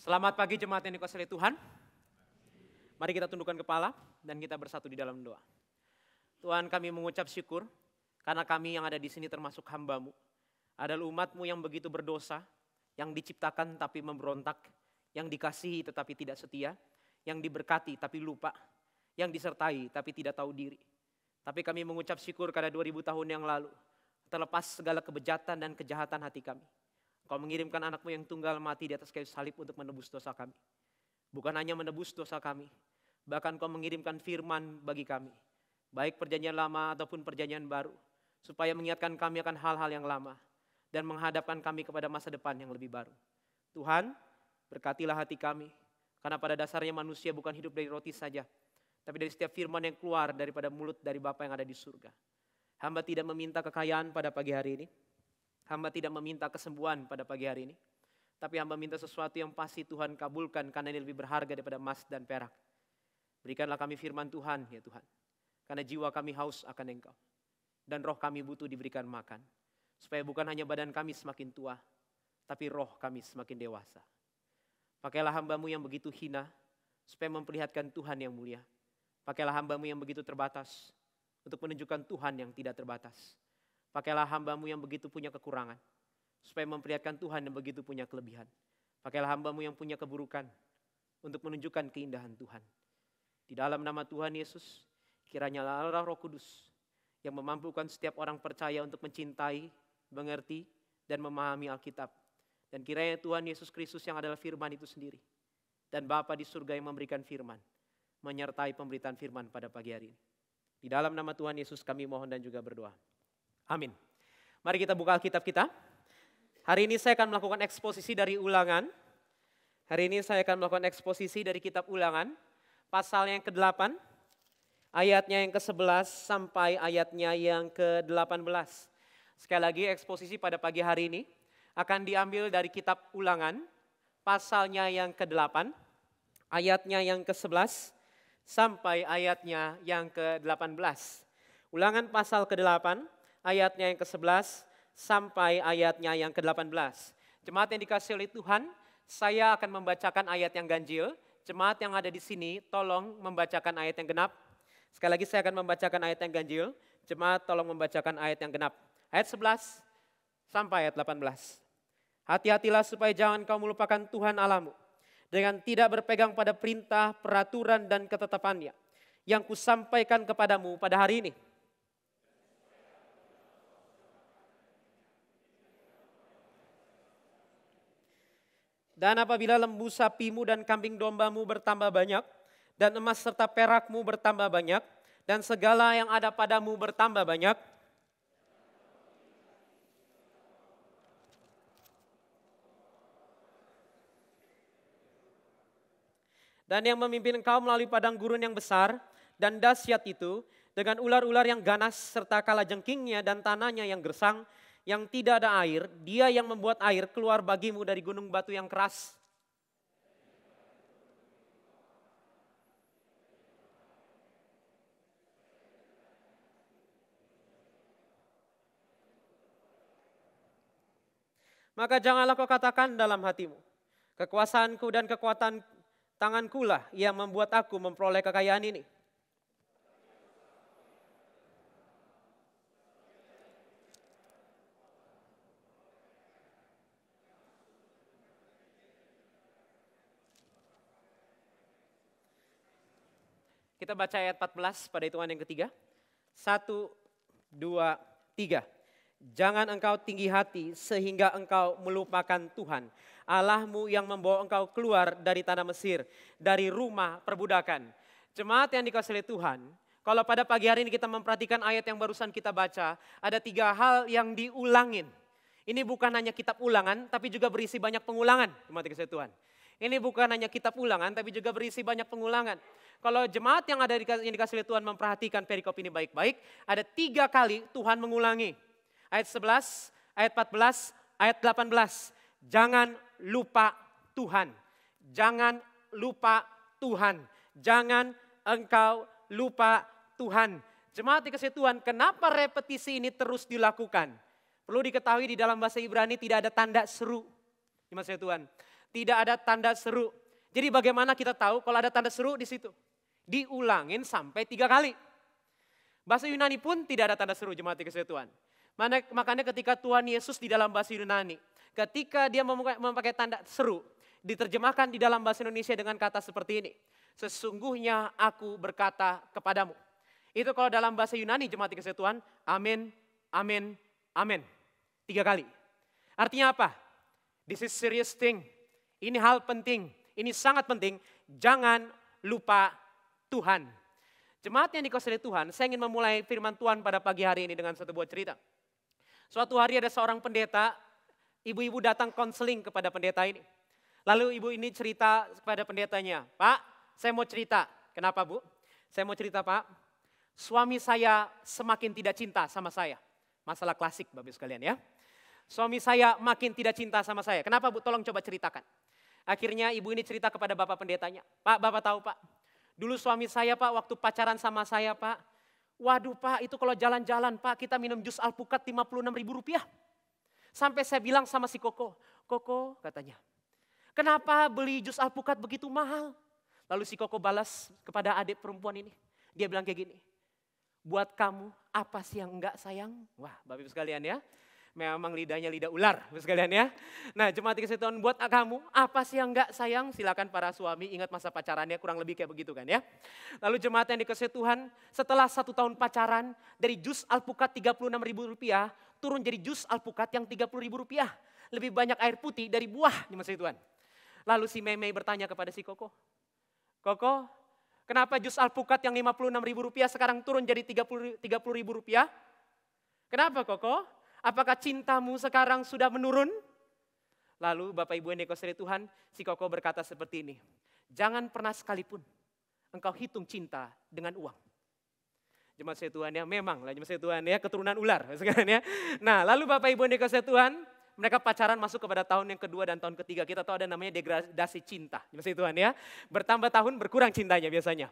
Selamat pagi jemaat yang dikuasai Tuhan. Mari kita tundukkan kepala dan kita bersatu di dalam doa. Tuhan kami mengucap syukur karena kami yang ada di sini termasuk hambamu. Adalah umatmu yang begitu berdosa, yang diciptakan tapi memberontak, yang dikasihi tetapi tidak setia, yang diberkati tapi lupa, yang disertai tapi tidak tahu diri. Tapi kami mengucap syukur karena 2000 tahun yang lalu, terlepas segala kebejatan dan kejahatan hati kami. Kau mengirimkan anakmu yang tunggal mati di atas kayu salib untuk menebus dosa kami. Bukan hanya menebus dosa kami, bahkan kau mengirimkan firman bagi kami. Baik perjanjian lama ataupun perjanjian baru. Supaya mengingatkan kami akan hal-hal yang lama. Dan menghadapkan kami kepada masa depan yang lebih baru. Tuhan, berkatilah hati kami. Karena pada dasarnya manusia bukan hidup dari roti saja. Tapi dari setiap firman yang keluar daripada mulut dari Bapa yang ada di surga. Hamba tidak meminta kekayaan pada pagi hari ini. Hamba tidak meminta kesembuhan pada pagi hari ini. Tapi hamba minta sesuatu yang pasti Tuhan kabulkan karena ini lebih berharga daripada emas dan perak. Berikanlah kami firman Tuhan ya Tuhan. Karena jiwa kami haus akan engkau. Dan roh kami butuh diberikan makan. Supaya bukan hanya badan kami semakin tua. Tapi roh kami semakin dewasa. Pakailah hambamu yang begitu hina. Supaya memperlihatkan Tuhan yang mulia. Pakailah hambamu yang begitu terbatas. Untuk menunjukkan Tuhan yang tidak terbatas Pakailah hambamu yang begitu punya kekurangan. Supaya memperlihatkan Tuhan yang begitu punya kelebihan. Pakailah hambamu yang punya keburukan. Untuk menunjukkan keindahan Tuhan. Di dalam nama Tuhan Yesus, kiranya Allah Roh Kudus yang memampukan setiap orang percaya untuk mencintai, mengerti, dan memahami Alkitab. Dan kiranya Tuhan Yesus Kristus yang adalah firman itu sendiri. Dan Bapa di surga yang memberikan firman. Menyertai pemberitaan firman pada pagi hari ini. Di dalam nama Tuhan Yesus kami mohon dan juga berdoa. Amin. Mari kita buka Alkitab kita. Hari ini saya akan melakukan eksposisi dari ulangan. Hari ini saya akan melakukan eksposisi dari kitab ulangan. Pasal yang ke-8, ayatnya yang ke-11 sampai ayatnya yang ke-18. Sekali lagi eksposisi pada pagi hari ini akan diambil dari kitab ulangan. Pasalnya yang ke-8, ayatnya yang ke-11 sampai ayatnya yang ke-18. Ulangan pasal ke-8 ayatnya yang ke-11 sampai ayatnya yang ke-18. Jemaat yang dikasih oleh Tuhan, saya akan membacakan ayat yang ganjil. Jemaat yang ada di sini, tolong membacakan ayat yang genap. Sekali lagi saya akan membacakan ayat yang ganjil. Jemaat tolong membacakan ayat yang genap. Ayat 11 sampai ayat 18. Hati-hatilah supaya jangan kau melupakan Tuhan alamu. Dengan tidak berpegang pada perintah, peraturan, dan ketetapannya. Yang kusampaikan kepadamu pada hari ini Dan apabila lembu sapimu dan kambing dombamu bertambah banyak, dan emas serta perakmu bertambah banyak, dan segala yang ada padamu bertambah banyak, dan yang memimpin engkau melalui padang gurun yang besar dan dahsyat itu dengan ular-ular yang ganas serta kalajengkingnya dan tanahnya yang gersang yang tidak ada air, dia yang membuat air keluar bagimu dari gunung batu yang keras. Maka janganlah kau katakan dalam hatimu, kekuasaanku dan kekuatan lah yang membuat aku memperoleh kekayaan ini. Kita baca ayat 14 pada hitungan yang ketiga. Satu, dua, tiga. Jangan engkau tinggi hati sehingga engkau melupakan Tuhan. Allahmu yang membawa engkau keluar dari tanah Mesir, dari rumah perbudakan. Jemaat yang dikasih oleh Tuhan, kalau pada pagi hari ini kita memperhatikan ayat yang barusan kita baca, ada tiga hal yang diulangin. Ini bukan hanya kitab ulangan, tapi juga berisi banyak pengulangan, jemaat dikasih Tuhan. Ini bukan hanya kitab ulangan, tapi juga berisi banyak pengulangan. Kalau jemaat yang ada yang dikasih oleh Tuhan memperhatikan perikop ini baik-baik, ada tiga kali Tuhan mengulangi. Ayat 11, ayat 14, ayat 18. Jangan lupa Tuhan. Jangan lupa Tuhan. Jangan engkau lupa Tuhan. Jemaat dikasih Tuhan, kenapa repetisi ini terus dilakukan? Perlu diketahui di dalam bahasa Ibrani tidak ada tanda seru. Dimaksud Tuhan. Tidak ada tanda seru. Jadi bagaimana kita tahu kalau ada tanda seru di situ? Diulangin sampai tiga kali. Bahasa Yunani pun tidak ada tanda seru jemaat dikasih Tuhan. Makanya ketika Tuhan Yesus di dalam bahasa Yunani, ketika dia memakai tanda seru, diterjemahkan di dalam bahasa Indonesia dengan kata seperti ini. Sesungguhnya aku berkata kepadamu. Itu kalau dalam bahasa Yunani jemaat dikasih Tuhan, amin, amin, amin. Tiga kali. Artinya apa? This is serious thing. Ini hal penting, ini sangat penting. Jangan lupa Tuhan. Jemaat yang oleh Tuhan, saya ingin memulai firman Tuhan pada pagi hari ini dengan satu buah cerita. Suatu hari ada seorang pendeta, ibu-ibu datang konseling kepada pendeta ini. Lalu ibu ini cerita kepada pendetanya, Pak saya mau cerita. Kenapa bu? Saya mau cerita pak, suami saya semakin tidak cinta sama saya. Masalah klasik Bapak sekalian ya. Suami saya makin tidak cinta sama saya. Kenapa Bu? Tolong coba ceritakan. Akhirnya ibu ini cerita kepada bapak pendetanya, Pak bapak tahu pak, dulu suami saya pak waktu pacaran sama saya pak, waduh pak itu kalau jalan-jalan pak kita minum jus alpukat 56 ribu rupiah. Sampai saya bilang sama si Koko, Koko katanya, kenapa beli jus alpukat begitu mahal? Lalu si Koko balas kepada adik perempuan ini, dia bilang kayak gini, buat kamu apa sih yang enggak sayang? Wah Bapak Ibu sekalian ya, Memang lidahnya lidah ular, sekalian ya. Nah, jemaat dikasih Tuhan buat kamu, apa sih yang enggak sayang? Silakan para suami ingat masa pacarannya kurang lebih kayak begitu kan ya. Lalu jemaat yang dikasih Tuhan, setelah satu tahun pacaran, dari jus alpukat 36 ribu rupiah, turun jadi jus alpukat yang 30 ribu rupiah. Lebih banyak air putih dari buah, jemaat Tuhan. Lalu si Meme bertanya kepada si Koko, Koko, kenapa jus alpukat yang 56 ribu rupiah sekarang turun jadi 30, 30 rupiah? Kenapa Koko? Apakah cintamu sekarang sudah menurun? Lalu Bapak Ibu yang dikasih Tuhan, si Koko berkata seperti ini. Jangan pernah sekalipun engkau hitung cinta dengan uang. Jemaat saya Tuhan ya, memang lah jemaat saya Tuhan ya, keturunan ular. Ya. Nah lalu Bapak Ibu yang dikasih Tuhan, mereka pacaran masuk kepada tahun yang kedua dan tahun ketiga. Kita tahu ada namanya degradasi cinta. Jemaat saya Tuhan ya, bertambah tahun berkurang cintanya biasanya.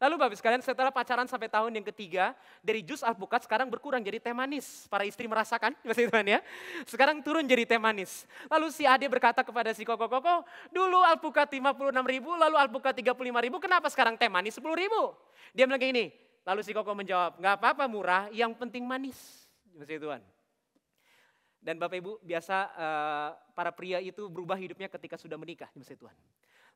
Lalu Bapak sekalian setelah pacaran sampai tahun yang ketiga, dari jus alpukat sekarang berkurang jadi teh manis. Para istri merasakan, Mas Tuhan ya. Sekarang turun jadi teh manis. Lalu si Ade berkata kepada si Koko, Koko dulu alpukat 56 ribu, lalu alpukat 35 ribu, kenapa sekarang teh manis 10 ribu? Dia bilang ini, lalu si Koko menjawab, nggak apa-apa murah, yang penting manis. Mas Tuhan. Dan Bapak Ibu biasa uh, para pria itu berubah hidupnya ketika sudah menikah, Mas Tuhan.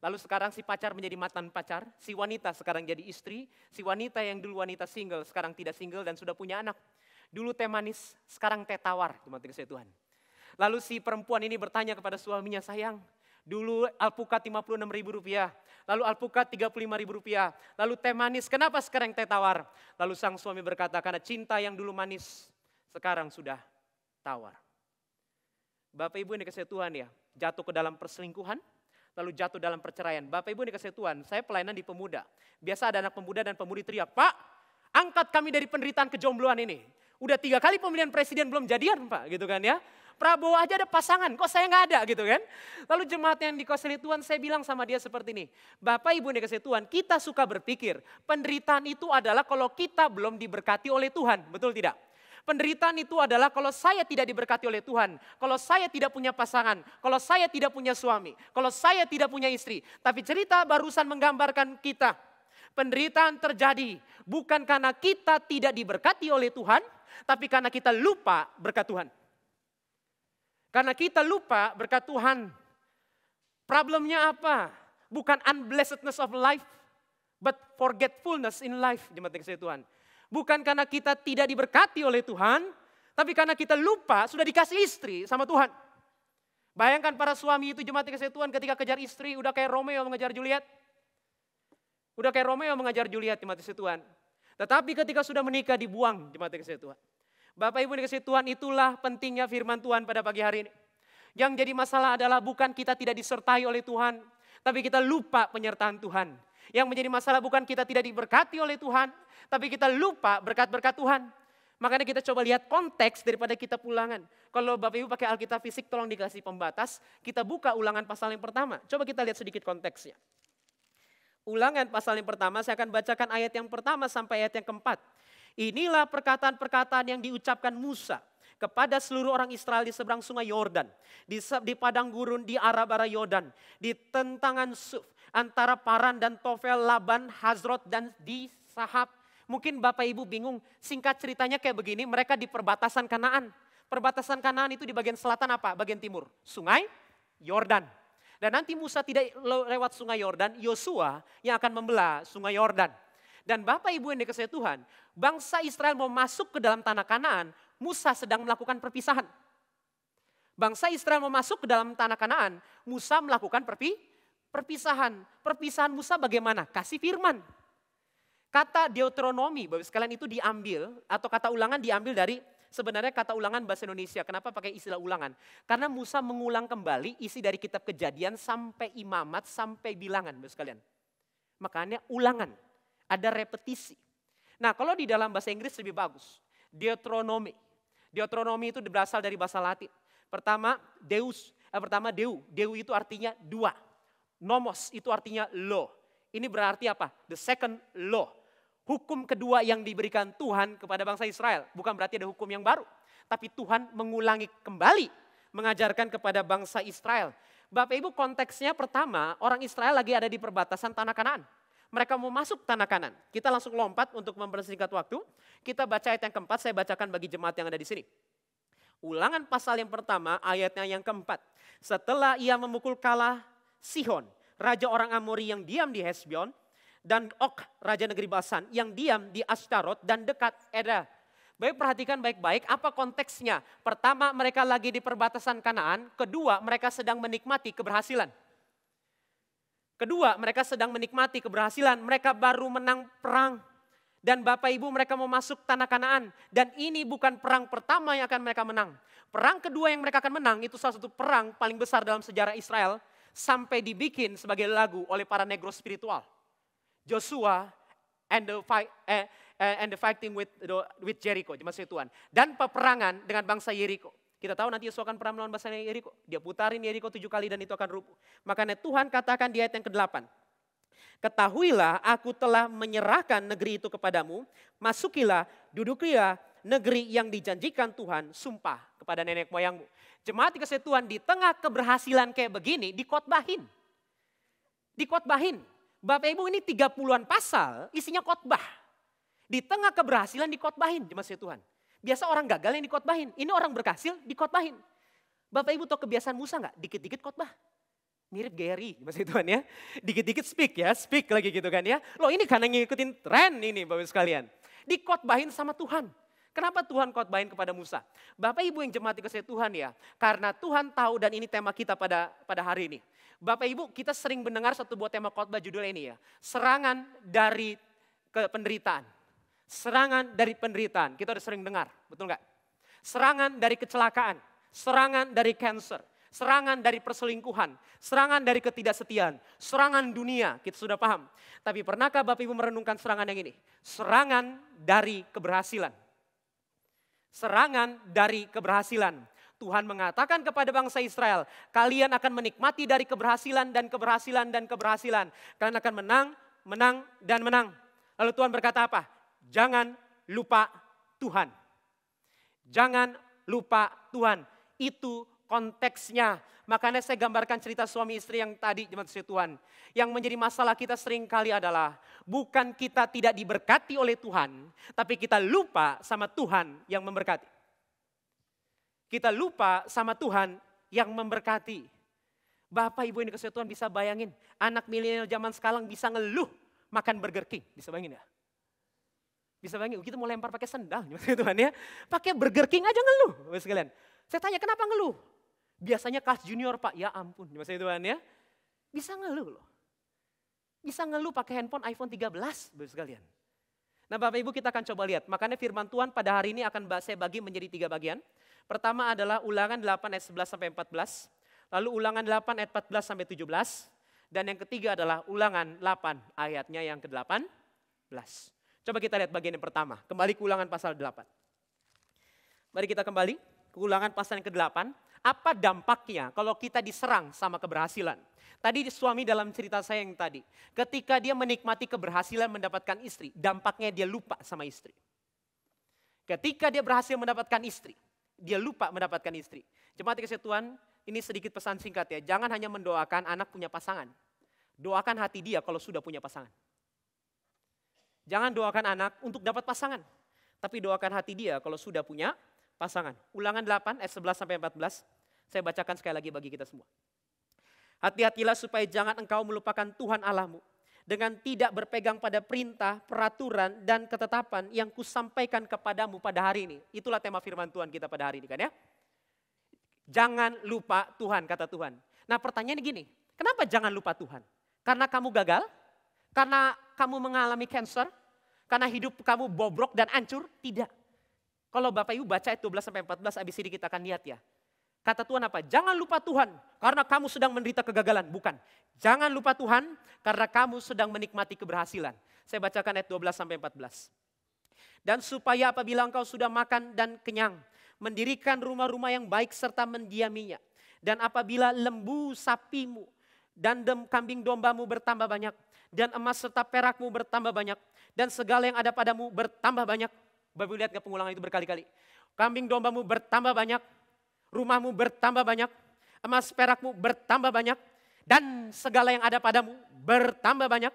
Lalu sekarang si pacar menjadi mantan pacar, si wanita sekarang jadi istri, si wanita yang dulu wanita single sekarang tidak single dan sudah punya anak. Dulu teh manis, sekarang teh tawar, cuma saya Tuhan. Lalu si perempuan ini bertanya kepada suaminya, sayang, dulu alpukat 56 ribu rupiah, lalu alpukat 35 ribu rupiah, lalu teh manis, kenapa sekarang teh tawar? Lalu sang suami berkata, karena cinta yang dulu manis, sekarang sudah tawar. Bapak Ibu yang dikasih Tuhan ya, jatuh ke dalam perselingkuhan, lalu jatuh dalam perceraian. Bapak Ibu dikasih Tuhan, saya pelayanan di pemuda. Biasa ada anak pemuda dan pemudi teriak, Pak angkat kami dari penderitaan kejombloan ini. Udah tiga kali pemilihan presiden belum jadian Pak gitu kan ya. Prabowo aja ada pasangan, kok saya nggak ada gitu kan. Lalu jemaat yang dikasih Tuhan, saya bilang sama dia seperti ini. Bapak Ibu yang dikasih Tuhan, kita suka berpikir penderitaan itu adalah kalau kita belum diberkati oleh Tuhan. Betul tidak? Penderitaan itu adalah kalau saya tidak diberkati oleh Tuhan, kalau saya tidak punya pasangan, kalau saya tidak punya suami, kalau saya tidak punya istri. Tapi cerita barusan menggambarkan kita, penderitaan terjadi bukan karena kita tidak diberkati oleh Tuhan, tapi karena kita lupa berkat Tuhan. Karena kita lupa berkat Tuhan. Problemnya apa? Bukan unblessedness of life, but forgetfulness in life, jemaat saya Tuhan Bukan karena kita tidak diberkati oleh Tuhan, tapi karena kita lupa sudah dikasih istri sama Tuhan. Bayangkan para suami itu jemaat dikasih Tuhan ketika kejar istri, udah kayak Romeo mengejar Juliet. Udah kayak Romeo mengejar Juliet jemaat dikasih Tuhan. Tetapi ketika sudah menikah dibuang jemaat dikasih Tuhan. Bapak Ibu dikasih Tuhan itulah pentingnya firman Tuhan pada pagi hari ini. Yang jadi masalah adalah bukan kita tidak disertai oleh Tuhan, tapi kita lupa penyertaan Tuhan. Yang menjadi masalah bukan kita tidak diberkati oleh Tuhan, tapi kita lupa berkat-berkat Tuhan. Makanya kita coba lihat konteks daripada kita pulangan. Kalau Bapak Ibu pakai Alkitab fisik tolong dikasih pembatas, kita buka ulangan pasal yang pertama. Coba kita lihat sedikit konteksnya. Ulangan pasal yang pertama, saya akan bacakan ayat yang pertama sampai ayat yang keempat. Inilah perkataan-perkataan yang diucapkan Musa kepada seluruh orang Israel di seberang sungai Yordan, di, padang gurun di arah Barat Yordan, di tentangan Suf, antara Paran dan Tovel Laban, Hazrot dan di Sahab. Mungkin Bapak Ibu bingung, singkat ceritanya kayak begini, mereka di perbatasan Kanaan. Perbatasan Kanaan itu di bagian selatan apa? Bagian timur. Sungai Yordan. Dan nanti Musa tidak lewat sungai Yordan, Yosua yang akan membelah sungai Yordan. Dan Bapak Ibu yang dikasih Tuhan, bangsa Israel mau masuk ke dalam tanah Kanaan, Musa sedang melakukan perpisahan. Bangsa Israel mau masuk ke dalam tanah Kanaan, Musa melakukan perpi, Perpisahan. Perpisahan Musa bagaimana? Kasih firman. Kata Deuteronomi, Bapak sekalian itu diambil atau kata ulangan diambil dari sebenarnya kata ulangan bahasa Indonesia. Kenapa pakai istilah ulangan? Karena Musa mengulang kembali isi dari kitab kejadian sampai imamat sampai bilangan Bapak sekalian. Makanya ulangan, ada repetisi. Nah kalau di dalam bahasa Inggris lebih bagus. Deuteronomi. Deuteronomi itu berasal dari bahasa Latin. Pertama Deus, eh, pertama Deu. Deu itu artinya dua. Nomos itu artinya lo. Ini berarti apa? The second law. Hukum kedua yang diberikan Tuhan kepada bangsa Israel. Bukan berarti ada hukum yang baru. Tapi Tuhan mengulangi kembali mengajarkan kepada bangsa Israel. Bapak Ibu konteksnya pertama orang Israel lagi ada di perbatasan tanah kanan. Mereka mau masuk tanah kanan. Kita langsung lompat untuk mempersingkat waktu. Kita baca ayat yang keempat, saya bacakan bagi jemaat yang ada di sini. Ulangan pasal yang pertama, ayatnya yang keempat. Setelah ia memukul kalah Sihon, raja orang Amori yang diam di Hesbion, dan Ok, raja negeri Basan yang diam di Ashtarot dan dekat Eda. Baik perhatikan baik-baik apa konteksnya. Pertama mereka lagi di perbatasan Kanaan, kedua mereka sedang menikmati keberhasilan. Kedua mereka sedang menikmati keberhasilan, mereka baru menang perang. Dan Bapak Ibu mereka mau masuk tanah Kanaan. Dan ini bukan perang pertama yang akan mereka menang. Perang kedua yang mereka akan menang itu salah satu perang paling besar dalam sejarah Israel sampai dibikin sebagai lagu oleh para negro spiritual. Joshua and the fight eh, eh and the fighting with the, with Jericho, maksud Tuhan. Dan peperangan dengan bangsa Jericho. Kita tahu nanti Yesus akan pernah melawan bangsa Yeriko. Dia putarin Yeriko tujuh kali dan itu akan rubuh. Makanya Tuhan katakan di ayat yang ke-8. Ketahuilah aku telah menyerahkan negeri itu kepadamu. Masukilah, dudukilah negeri yang dijanjikan Tuhan, sumpah kepada nenek moyangmu. Jemaat dikasih Tuhan di tengah keberhasilan kayak begini dikotbahin. Dikotbahin. Bapak Ibu ini tiga puluhan pasal isinya khotbah. Di tengah keberhasilan dikotbahin jemaat Tuhan. Biasa orang gagal yang dikotbahin. Ini orang berhasil dikotbahin. Bapak Ibu tahu kebiasaan Musa nggak? Dikit-dikit khotbah. Mirip Gary, maksud Tuhan ya. Dikit-dikit speak ya, speak lagi gitu kan ya. Loh ini karena ngikutin tren ini Bapak Ibu sekalian. Dikotbahin sama Tuhan. Kenapa Tuhan khotbahin kepada Musa? Bapak Ibu yang jemaat dikasih Tuhan ya, karena Tuhan tahu dan ini tema kita pada pada hari ini. Bapak Ibu, kita sering mendengar satu buah tema khotbah judul ini ya, serangan dari penderitaan. Serangan dari penderitaan, kita udah sering dengar, betul nggak? Serangan dari kecelakaan, serangan dari cancer, serangan dari perselingkuhan, serangan dari ketidaksetiaan, serangan dunia, kita sudah paham. Tapi pernahkah Bapak Ibu merenungkan serangan yang ini? Serangan dari keberhasilan serangan dari keberhasilan. Tuhan mengatakan kepada bangsa Israel, kalian akan menikmati dari keberhasilan dan keberhasilan dan keberhasilan. Kalian akan menang, menang, dan menang. Lalu Tuhan berkata apa? Jangan lupa Tuhan. Jangan lupa Tuhan. Itu konteksnya. Makanya saya gambarkan cerita suami istri yang tadi jemaat Tuhan. Yang menjadi masalah kita sering kali adalah bukan kita tidak diberkati oleh Tuhan, tapi kita lupa sama Tuhan yang memberkati. Kita lupa sama Tuhan yang memberkati. Bapak Ibu ini kasih Tuhan bisa bayangin, anak milenial zaman sekarang bisa ngeluh makan Burger King, bisa bayangin ya? Bisa bayangin, kita mau lempar pakai sendal, Tuhan ya. Pakai Burger King aja ngeluh, sekalian. Saya tanya, kenapa ngeluh? Biasanya kelas junior pak, ya ampun, itu kan ya. Bisa ngeluh loh. Bisa ngeluh pakai handphone iPhone 13, bapak sekalian. Nah Bapak Ibu kita akan coba lihat, makanya firman Tuhan pada hari ini akan saya bagi menjadi tiga bagian. Pertama adalah ulangan 8 ayat 11 sampai 14, lalu ulangan 8 ayat 14 sampai 17, dan yang ketiga adalah ulangan 8 ayatnya yang ke-18. Coba kita lihat bagian yang pertama, kembali ke ulangan pasal 8. Mari kita kembali keulangan pasal yang ke-8, apa dampaknya kalau kita diserang sama keberhasilan? Tadi suami dalam cerita saya yang tadi, ketika dia menikmati keberhasilan mendapatkan istri, dampaknya dia lupa sama istri. Ketika dia berhasil mendapatkan istri, dia lupa mendapatkan istri. Jemaat dikasih Tuhan, ini sedikit pesan singkat ya, jangan hanya mendoakan anak punya pasangan. Doakan hati dia kalau sudah punya pasangan. Jangan doakan anak untuk dapat pasangan, tapi doakan hati dia kalau sudah punya pasangan. Ulangan 8 ayat 11 sampai 14. Saya bacakan sekali lagi bagi kita semua. Hati-hatilah supaya jangan engkau melupakan Tuhan Allahmu dengan tidak berpegang pada perintah, peraturan, dan ketetapan yang kusampaikan kepadamu pada hari ini. Itulah tema firman Tuhan kita pada hari ini kan ya. Jangan lupa Tuhan, kata Tuhan. Nah pertanyaannya gini, kenapa jangan lupa Tuhan? Karena kamu gagal? Karena kamu mengalami cancer? Karena hidup kamu bobrok dan hancur? Tidak. Kalau Bapak Ibu baca ayat 12 sampai 14 habis ini kita akan lihat ya. Kata Tuhan apa? Jangan lupa Tuhan karena kamu sedang menderita kegagalan. Bukan. Jangan lupa Tuhan karena kamu sedang menikmati keberhasilan. Saya bacakan ayat 12 sampai 14. Dan supaya apabila engkau sudah makan dan kenyang, mendirikan rumah-rumah yang baik serta mendiaminya. Dan apabila lembu sapimu dan dem, kambing dombamu bertambah banyak, dan emas serta perakmu bertambah banyak, dan segala yang ada padamu bertambah banyak, Bapak lihat gak pengulangan itu berkali-kali. Kambing dombamu bertambah banyak, rumahmu bertambah banyak, emas perakmu bertambah banyak, dan segala yang ada padamu bertambah banyak.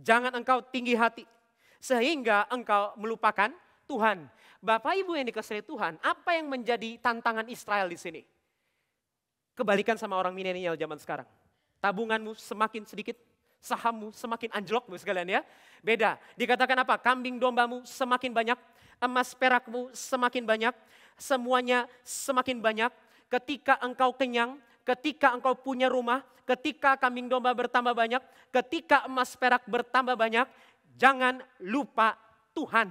Jangan engkau tinggi hati, sehingga engkau melupakan Tuhan. Bapak Ibu yang dikasih Tuhan, apa yang menjadi tantangan Israel di sini? Kebalikan sama orang milenial zaman sekarang. Tabunganmu semakin sedikit, sahammu semakin anjlok bu sekalian ya. Beda. Dikatakan apa? Kambing dombamu semakin banyak, emas perakmu semakin banyak, semuanya semakin banyak. Ketika engkau kenyang, ketika engkau punya rumah, ketika kambing domba bertambah banyak, ketika emas perak bertambah banyak, jangan lupa Tuhan.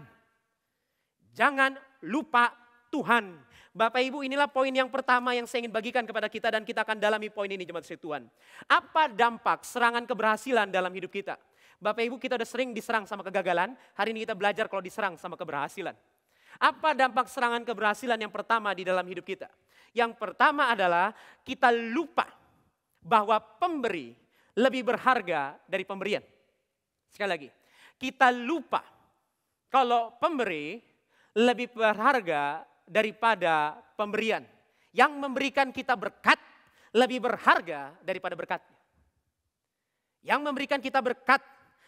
Jangan lupa Tuhan. Bapak Ibu inilah poin yang pertama yang saya ingin bagikan kepada kita dan kita akan dalami poin ini jemaat Tuhan. Apa dampak serangan keberhasilan dalam hidup kita? Bapak Ibu kita udah sering diserang sama kegagalan, hari ini kita belajar kalau diserang sama keberhasilan. Apa dampak serangan keberhasilan yang pertama di dalam hidup kita? Yang pertama adalah kita lupa bahwa pemberi lebih berharga dari pemberian. Sekali lagi, kita lupa kalau pemberi lebih berharga daripada pemberian. Yang memberikan kita berkat lebih berharga daripada berkatnya. Yang memberikan kita berkat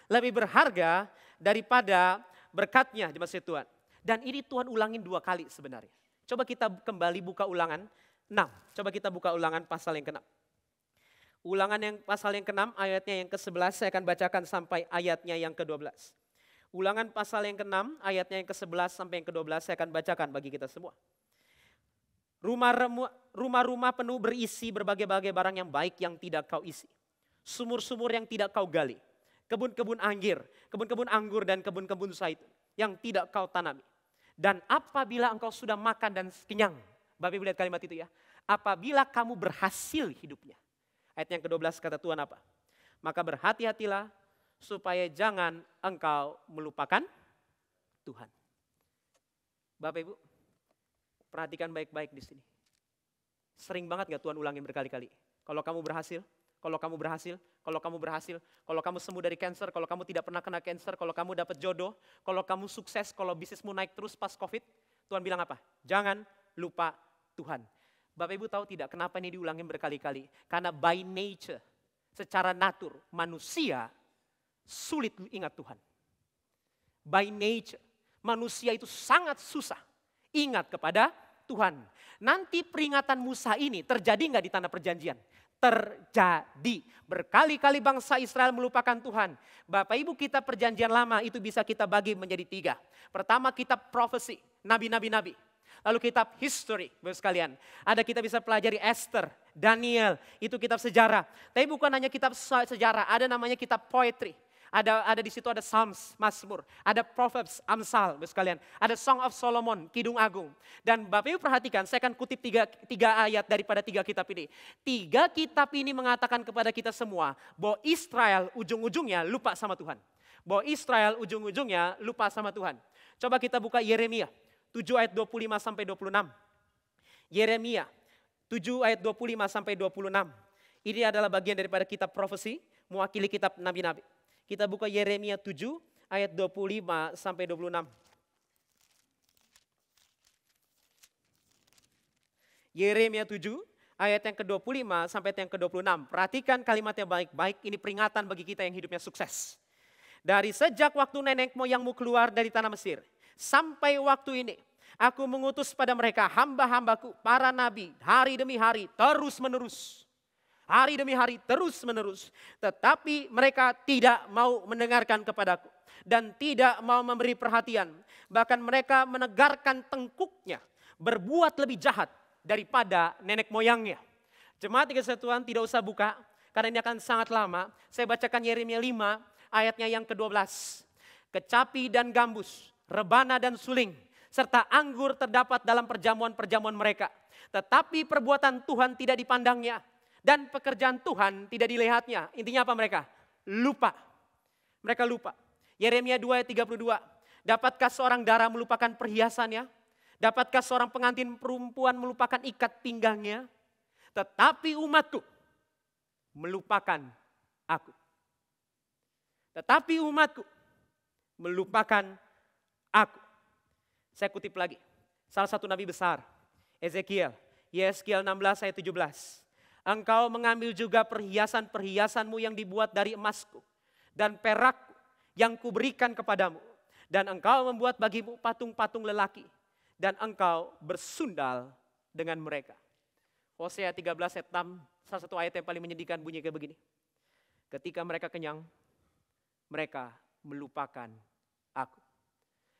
lebih berharga daripada berkatnya masa Tuhan. Dan ini Tuhan ulangin dua kali sebenarnya. Coba kita kembali buka ulangan 6. Coba kita buka ulangan pasal yang ke-6. Ulangan yang pasal yang ke-6 ayatnya yang ke-11 saya akan bacakan sampai ayatnya yang ke-12. Ulangan pasal yang ke-6, ayatnya yang ke-11 sampai yang ke-12 saya akan bacakan bagi kita semua. Rumah-rumah penuh berisi berbagai-bagai barang yang baik yang tidak kau isi. Sumur-sumur yang tidak kau gali. Kebun-kebun anggir, kebun-kebun anggur dan kebun-kebun saitu yang tidak kau tanami. Dan apabila engkau sudah makan dan kenyang. Bapak Ibu lihat kalimat itu ya. Apabila kamu berhasil hidupnya. Ayat yang ke-12 kata Tuhan apa? Maka berhati-hatilah supaya jangan engkau melupakan Tuhan. Bapak Ibu, perhatikan baik-baik di sini. Sering banget gak Tuhan ulangin berkali-kali. Kalau kamu berhasil, kalau kamu berhasil, kalau kamu berhasil, kalau kamu sembuh dari cancer, kalau kamu tidak pernah kena cancer, kalau kamu dapat jodoh, kalau kamu sukses, kalau bisnismu naik terus pas COVID, Tuhan bilang apa? Jangan lupa Tuhan. Bapak Ibu tahu tidak kenapa ini diulangin berkali-kali? Karena by nature, secara natur, manusia sulit ingat Tuhan. By nature, manusia itu sangat susah ingat kepada Tuhan. Nanti peringatan Musa ini terjadi nggak di tanah perjanjian? terjadi. Berkali-kali bangsa Israel melupakan Tuhan. Bapak ibu kita perjanjian lama itu bisa kita bagi menjadi tiga. Pertama kitab profesi, nabi-nabi-nabi. Lalu kitab history, bapak sekalian. Ada kita bisa pelajari Esther, Daniel, itu kitab sejarah. Tapi bukan hanya kitab sejarah, ada namanya kitab poetry. Ada ada di situ ada Psalms, Mazmur, ada Proverbs, Amsal, bos kalian, Ada Song of Solomon, Kidung Agung. Dan Bapak Ibu perhatikan, saya akan kutip tiga, tiga ayat daripada tiga kitab ini. Tiga kitab ini mengatakan kepada kita semua bahwa Israel ujung-ujungnya lupa sama Tuhan. Bahwa Israel ujung-ujungnya lupa sama Tuhan. Coba kita buka Yeremia 7 ayat 25 sampai 26. Yeremia 7 ayat 25 sampai 26. Ini adalah bagian daripada kitab profesi, mewakili kitab nabi-nabi. Kita buka Yeremia 7 ayat 25 sampai 26. Yeremia 7 ayat yang ke-25 sampai yang ke-26. Perhatikan kalimatnya baik-baik, ini peringatan bagi kita yang hidupnya sukses. Dari sejak waktu nenek moyangmu keluar dari tanah Mesir sampai waktu ini, aku mengutus pada mereka hamba-hambaku, para nabi, hari demi hari, terus menerus hari demi hari terus menerus. Tetapi mereka tidak mau mendengarkan kepadaku dan tidak mau memberi perhatian. Bahkan mereka menegarkan tengkuknya, berbuat lebih jahat daripada nenek moyangnya. Jemaat tiga satuan tidak usah buka karena ini akan sangat lama. Saya bacakan Yeremia 5 ayatnya yang ke-12. Kecapi dan gambus, rebana dan suling, serta anggur terdapat dalam perjamuan-perjamuan mereka. Tetapi perbuatan Tuhan tidak dipandangnya. Dan pekerjaan Tuhan tidak dilihatnya. Intinya apa mereka? Lupa. Mereka lupa. Yeremia 2 ayat 32. Dapatkah seorang darah melupakan perhiasannya? Dapatkah seorang pengantin perempuan melupakan ikat pinggangnya? Tetapi umatku melupakan aku. Tetapi umatku melupakan aku. Saya kutip lagi. Salah satu nabi besar, Ezekiel. Yeskiel 16 ayat 17. Engkau mengambil juga perhiasan-perhiasanmu yang dibuat dari emasku dan perak yang kuberikan kepadamu. Dan engkau membuat bagimu patung-patung lelaki dan engkau bersundal dengan mereka. Hosea 13 ayat salah satu ayat yang paling menyedihkan bunyi kayak begini. Ketika mereka kenyang, mereka melupakan aku.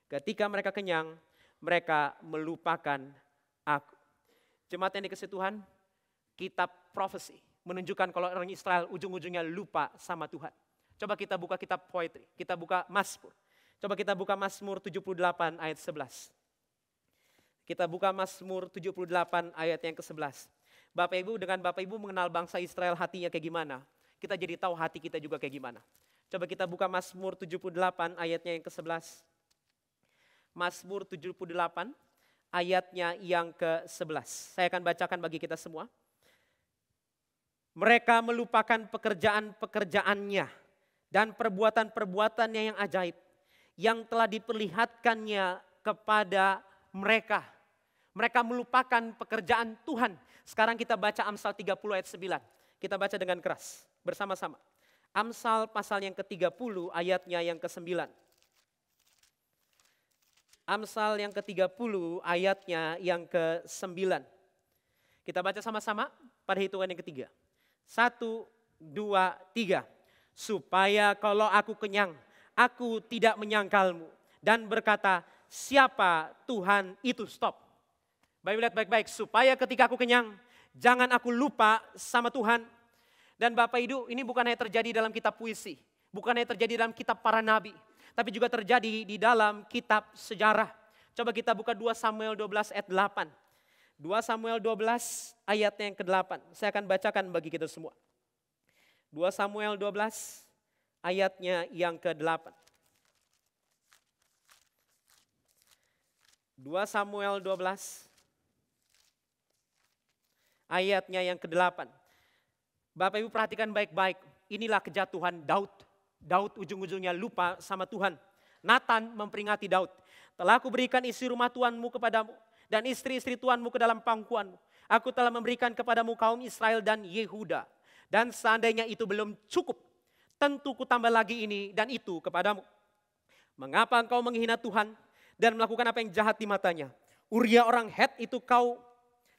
Ketika mereka kenyang, mereka melupakan aku. Jemaat yang dikasih Tuhan, kitab prophecy menunjukkan kalau orang Israel ujung-ujungnya lupa sama Tuhan. Coba kita buka kitab poetry, kita buka Mazmur. Coba kita buka Mazmur 78 ayat 11. Kita buka Mazmur 78 ayat yang ke-11. Bapak Ibu dengan Bapak Ibu mengenal bangsa Israel hatinya kayak gimana, kita jadi tahu hati kita juga kayak gimana. Coba kita buka Mazmur 78 ayatnya yang ke-11. Mazmur 78 ayatnya yang ke-11. Saya akan bacakan bagi kita semua. Mereka melupakan pekerjaan-pekerjaannya dan perbuatan-perbuatannya yang ajaib yang telah diperlihatkannya kepada mereka. Mereka melupakan pekerjaan Tuhan. Sekarang kita baca Amsal 30 ayat 9. Kita baca dengan keras bersama-sama. Amsal pasal yang ke-30 ayatnya yang ke-9. Amsal yang ke-30 ayatnya yang ke-9. Kita baca sama-sama pada hitungan yang ketiga. Satu, dua, tiga. Supaya kalau aku kenyang, aku tidak menyangkalmu. Dan berkata, siapa Tuhan itu stop. Baik lihat baik-baik, supaya ketika aku kenyang, jangan aku lupa sama Tuhan. Dan Bapak Ibu, ini bukan hanya terjadi dalam kitab puisi, bukan hanya terjadi dalam kitab para nabi, tapi juga terjadi di dalam kitab sejarah. Coba kita buka 2 Samuel 12 ayat 8. 2 Samuel 12 ayatnya yang ke-8. Saya akan bacakan bagi kita semua. 2 Samuel 12 ayatnya yang ke-8. 2 Samuel 12 ayatnya yang ke-8. Bapak Ibu perhatikan baik-baik. Inilah kejatuhan Daud. Daud ujung-ujungnya lupa sama Tuhan. Nathan memperingati Daud. Telah kuberikan isi rumah Tuhanmu kepadamu dan istri-istri tuanmu ke dalam pangkuanmu. Aku telah memberikan kepadamu kaum Israel dan Yehuda. Dan seandainya itu belum cukup, tentu tambah lagi ini dan itu kepadamu. Mengapa engkau menghina Tuhan dan melakukan apa yang jahat di matanya? Uria orang Het itu kau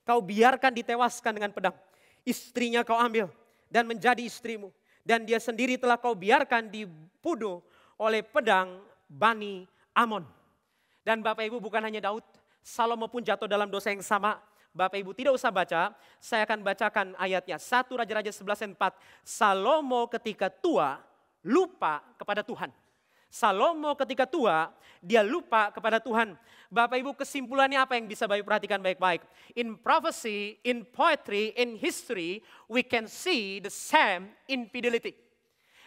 kau biarkan ditewaskan dengan pedang. Istrinya kau ambil dan menjadi istrimu. Dan dia sendiri telah kau biarkan dibunuh oleh pedang Bani Amon. Dan Bapak Ibu bukan hanya Daud, Salomo pun jatuh dalam dosa yang sama. Bapak Ibu tidak usah baca, saya akan bacakan ayatnya. satu Raja-Raja 11 Salomo ketika tua lupa kepada Tuhan. Salomo ketika tua, dia lupa kepada Tuhan. Bapak Ibu kesimpulannya apa yang bisa Bapak perhatikan baik-baik? In prophecy, in poetry, in history, we can see the same infidelity.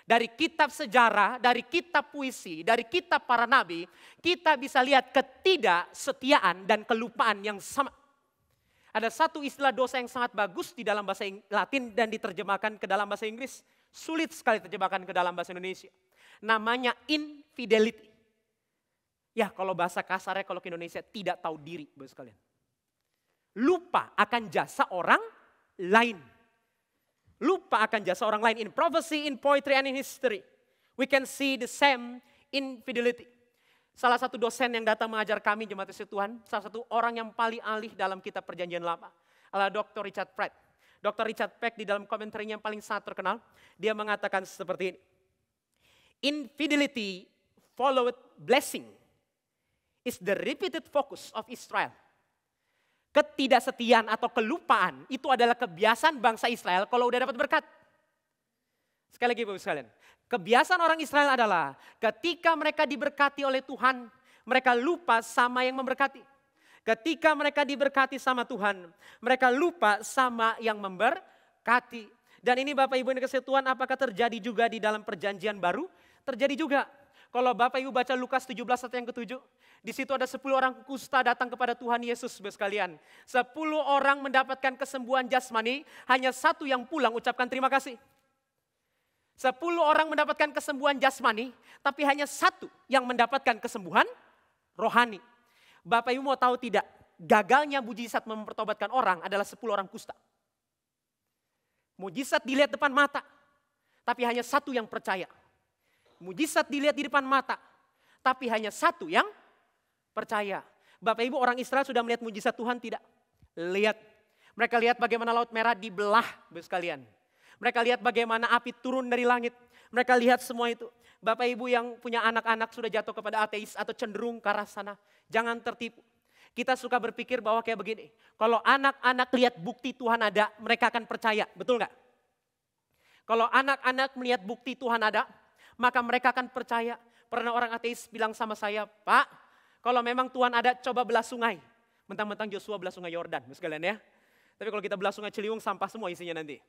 Dari kitab sejarah, dari kitab puisi, dari kitab para nabi, kita bisa lihat ketidaksetiaan dan kelupaan yang sama. Ada satu istilah dosa yang sangat bagus di dalam bahasa Latin dan diterjemahkan ke dalam bahasa Inggris. Sulit sekali terjemahkan ke dalam bahasa Indonesia. Namanya infidelity. Ya kalau bahasa kasarnya kalau ke Indonesia tidak tahu diri. Sekalian. Lupa akan jasa orang lain lupa akan jasa orang lain in prophecy, in poetry, and in history. We can see the same infidelity. Salah satu dosen yang datang mengajar kami jemaat Yesus Tuhan, salah satu orang yang paling alih dalam kitab perjanjian lama adalah Dr. Richard Pratt. Dr. Richard Pratt di dalam komentarnya yang paling sangat terkenal, dia mengatakan seperti ini. Infidelity followed blessing is the repeated focus of Israel ketidaksetiaan atau kelupaan itu adalah kebiasaan bangsa Israel kalau udah dapat berkat. Sekali lagi Bapak sekalian, kebiasaan orang Israel adalah ketika mereka diberkati oleh Tuhan, mereka lupa sama yang memberkati. Ketika mereka diberkati sama Tuhan, mereka lupa sama yang memberkati. Dan ini Bapak Ibu yang kesetuan, apakah terjadi juga di dalam perjanjian baru? Terjadi juga. Kalau Bapak Ibu baca Lukas 17 ayat yang ketujuh, di situ ada 10 orang kusta datang kepada Tuhan Yesus sekalian. 10 orang mendapatkan kesembuhan jasmani, hanya satu yang pulang ucapkan terima kasih. 10 orang mendapatkan kesembuhan jasmani, tapi hanya satu yang mendapatkan kesembuhan rohani. Bapak Ibu mau tahu tidak, gagalnya mujizat mempertobatkan orang adalah 10 orang kusta. Mujizat dilihat depan mata, tapi hanya satu yang percaya, Mujizat dilihat di depan mata. Tapi hanya satu yang percaya. Bapak Ibu orang Israel sudah melihat mujizat Tuhan tidak? Lihat. Mereka lihat bagaimana laut merah dibelah sekalian. Mereka lihat bagaimana api turun dari langit. Mereka lihat semua itu. Bapak Ibu yang punya anak-anak sudah jatuh kepada ateis atau cenderung ke arah sana. Jangan tertipu. Kita suka berpikir bahwa kayak begini. Kalau anak-anak lihat bukti Tuhan ada, mereka akan percaya. Betul nggak? Kalau anak-anak melihat bukti Tuhan ada, maka mereka akan percaya. Pernah orang ateis bilang sama saya, Pak, kalau memang Tuhan ada, coba belah sungai. Mentang-mentang Joshua belah sungai Yordan, ya sekalian ya. Tapi kalau kita belah sungai Ciliwung, sampah semua isinya nanti.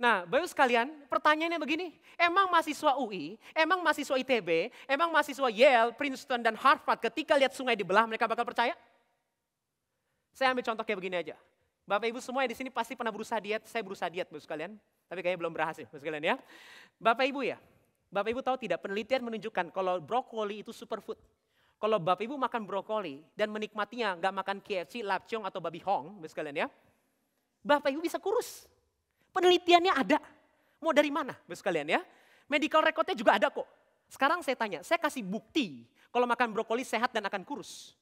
Nah, bayu sekalian, pertanyaannya begini, emang mahasiswa UI, emang mahasiswa ITB, emang mahasiswa Yale, Princeton, dan Harvard ketika lihat sungai dibelah mereka bakal percaya? Saya ambil contoh kayak begini aja. Bapak Ibu semua yang di sini pasti pernah berusaha diet, saya berusaha diet Bapak sekalian, tapi kayaknya belum berhasil Bapak sekalian ya. Bapak Ibu ya, Bapak Ibu tahu tidak penelitian menunjukkan kalau brokoli itu superfood. Kalau Bapak Ibu makan brokoli dan menikmatinya nggak makan KFC, lapcong atau babi hong, sekalian ya. Bapak Ibu bisa kurus. Penelitiannya ada. Mau dari mana, sekalian ya. Medical recordnya juga ada kok. Sekarang saya tanya, saya kasih bukti kalau makan brokoli sehat dan akan kurus.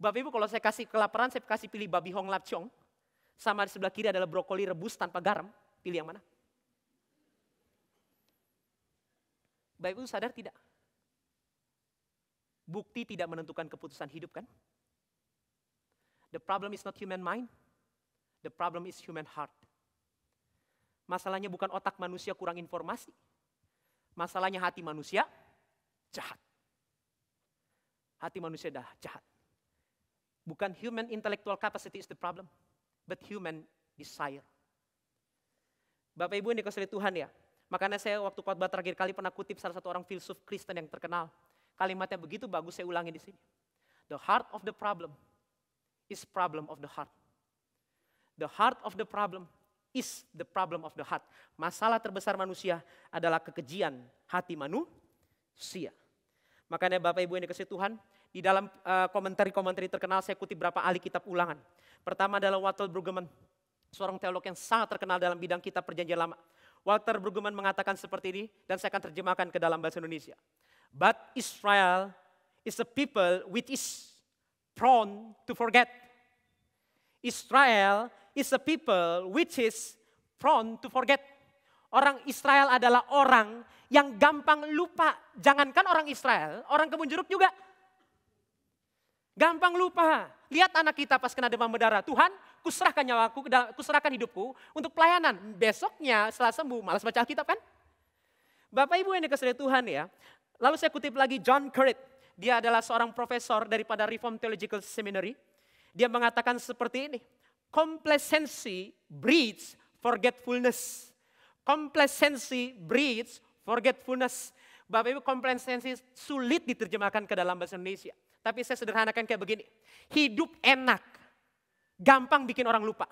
Bapak Ibu kalau saya kasih kelaparan, saya kasih pilih babi hong lapcong. Sama di sebelah kiri adalah brokoli rebus tanpa garam. Pilih yang mana? Bapak Ibu sadar tidak? Bukti tidak menentukan keputusan hidup kan? The problem is not human mind. The problem is human heart. Masalahnya bukan otak manusia kurang informasi. Masalahnya hati manusia jahat. Hati manusia dah jahat. Bukan human intellectual capacity is the problem, but human desire. Bapak Ibu ini dikasih Tuhan ya, Makanya saya waktu khotbah terakhir kali pernah kutip salah satu orang filsuf Kristen yang terkenal. Kalimatnya begitu bagus, saya ulangi di sini. The heart of the problem is problem of the heart. The heart of the problem is the problem of the heart. Masalah terbesar manusia adalah kekejian hati manusia. Makanya Bapak Ibu yang dikasih Tuhan, di dalam komentar eh, komentari terkenal saya kutip berapa ahli kitab ulangan. Pertama adalah Walter Brueggemann, seorang teolog yang sangat terkenal dalam bidang kitab perjanjian lama. Walter Brueggemann mengatakan seperti ini dan saya akan terjemahkan ke dalam bahasa Indonesia. But Israel is a people which is prone to forget. Israel is a people which is prone to forget. Orang Israel adalah orang yang gampang lupa. Jangankan orang Israel, orang kebun jeruk juga. Gampang lupa. Lihat anak kita pas kena demam berdarah. Tuhan, kuserahkan nyawaku, kuserahkan hidupku untuk pelayanan. Besoknya setelah sembuh, malas baca Alkitab kan? Bapak Ibu yang dikasih Tuhan ya. Lalu saya kutip lagi John Currit. Dia adalah seorang profesor daripada Reform Theological Seminary. Dia mengatakan seperti ini. Complacency breeds forgetfulness. Complacency breeds forgetfulness. Bapak Ibu complacency sulit diterjemahkan ke dalam bahasa Indonesia. Tapi saya sederhanakan kayak begini. Hidup enak gampang bikin orang lupa.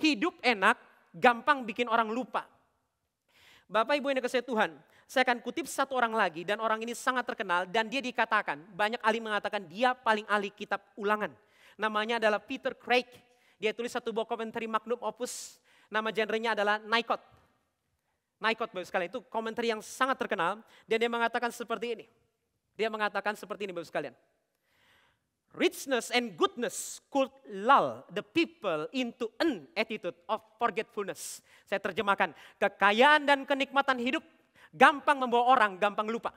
Hidup enak, gampang bikin orang lupa. Bapak Ibu yang dikasih Tuhan, saya akan kutip satu orang lagi dan orang ini sangat terkenal dan dia dikatakan, banyak ahli mengatakan dia paling ahli kitab ulangan. Namanya adalah Peter Craig. Dia tulis satu buah komentari Magnum Opus, nama genrenya adalah Nikot. Nikot Bapak sekalian, itu komentari yang sangat terkenal dan dia mengatakan seperti ini. Dia mengatakan seperti ini Bapak sekalian richness and goodness could lull the people into an attitude of forgetfulness. Saya terjemahkan, kekayaan dan kenikmatan hidup gampang membawa orang gampang lupa.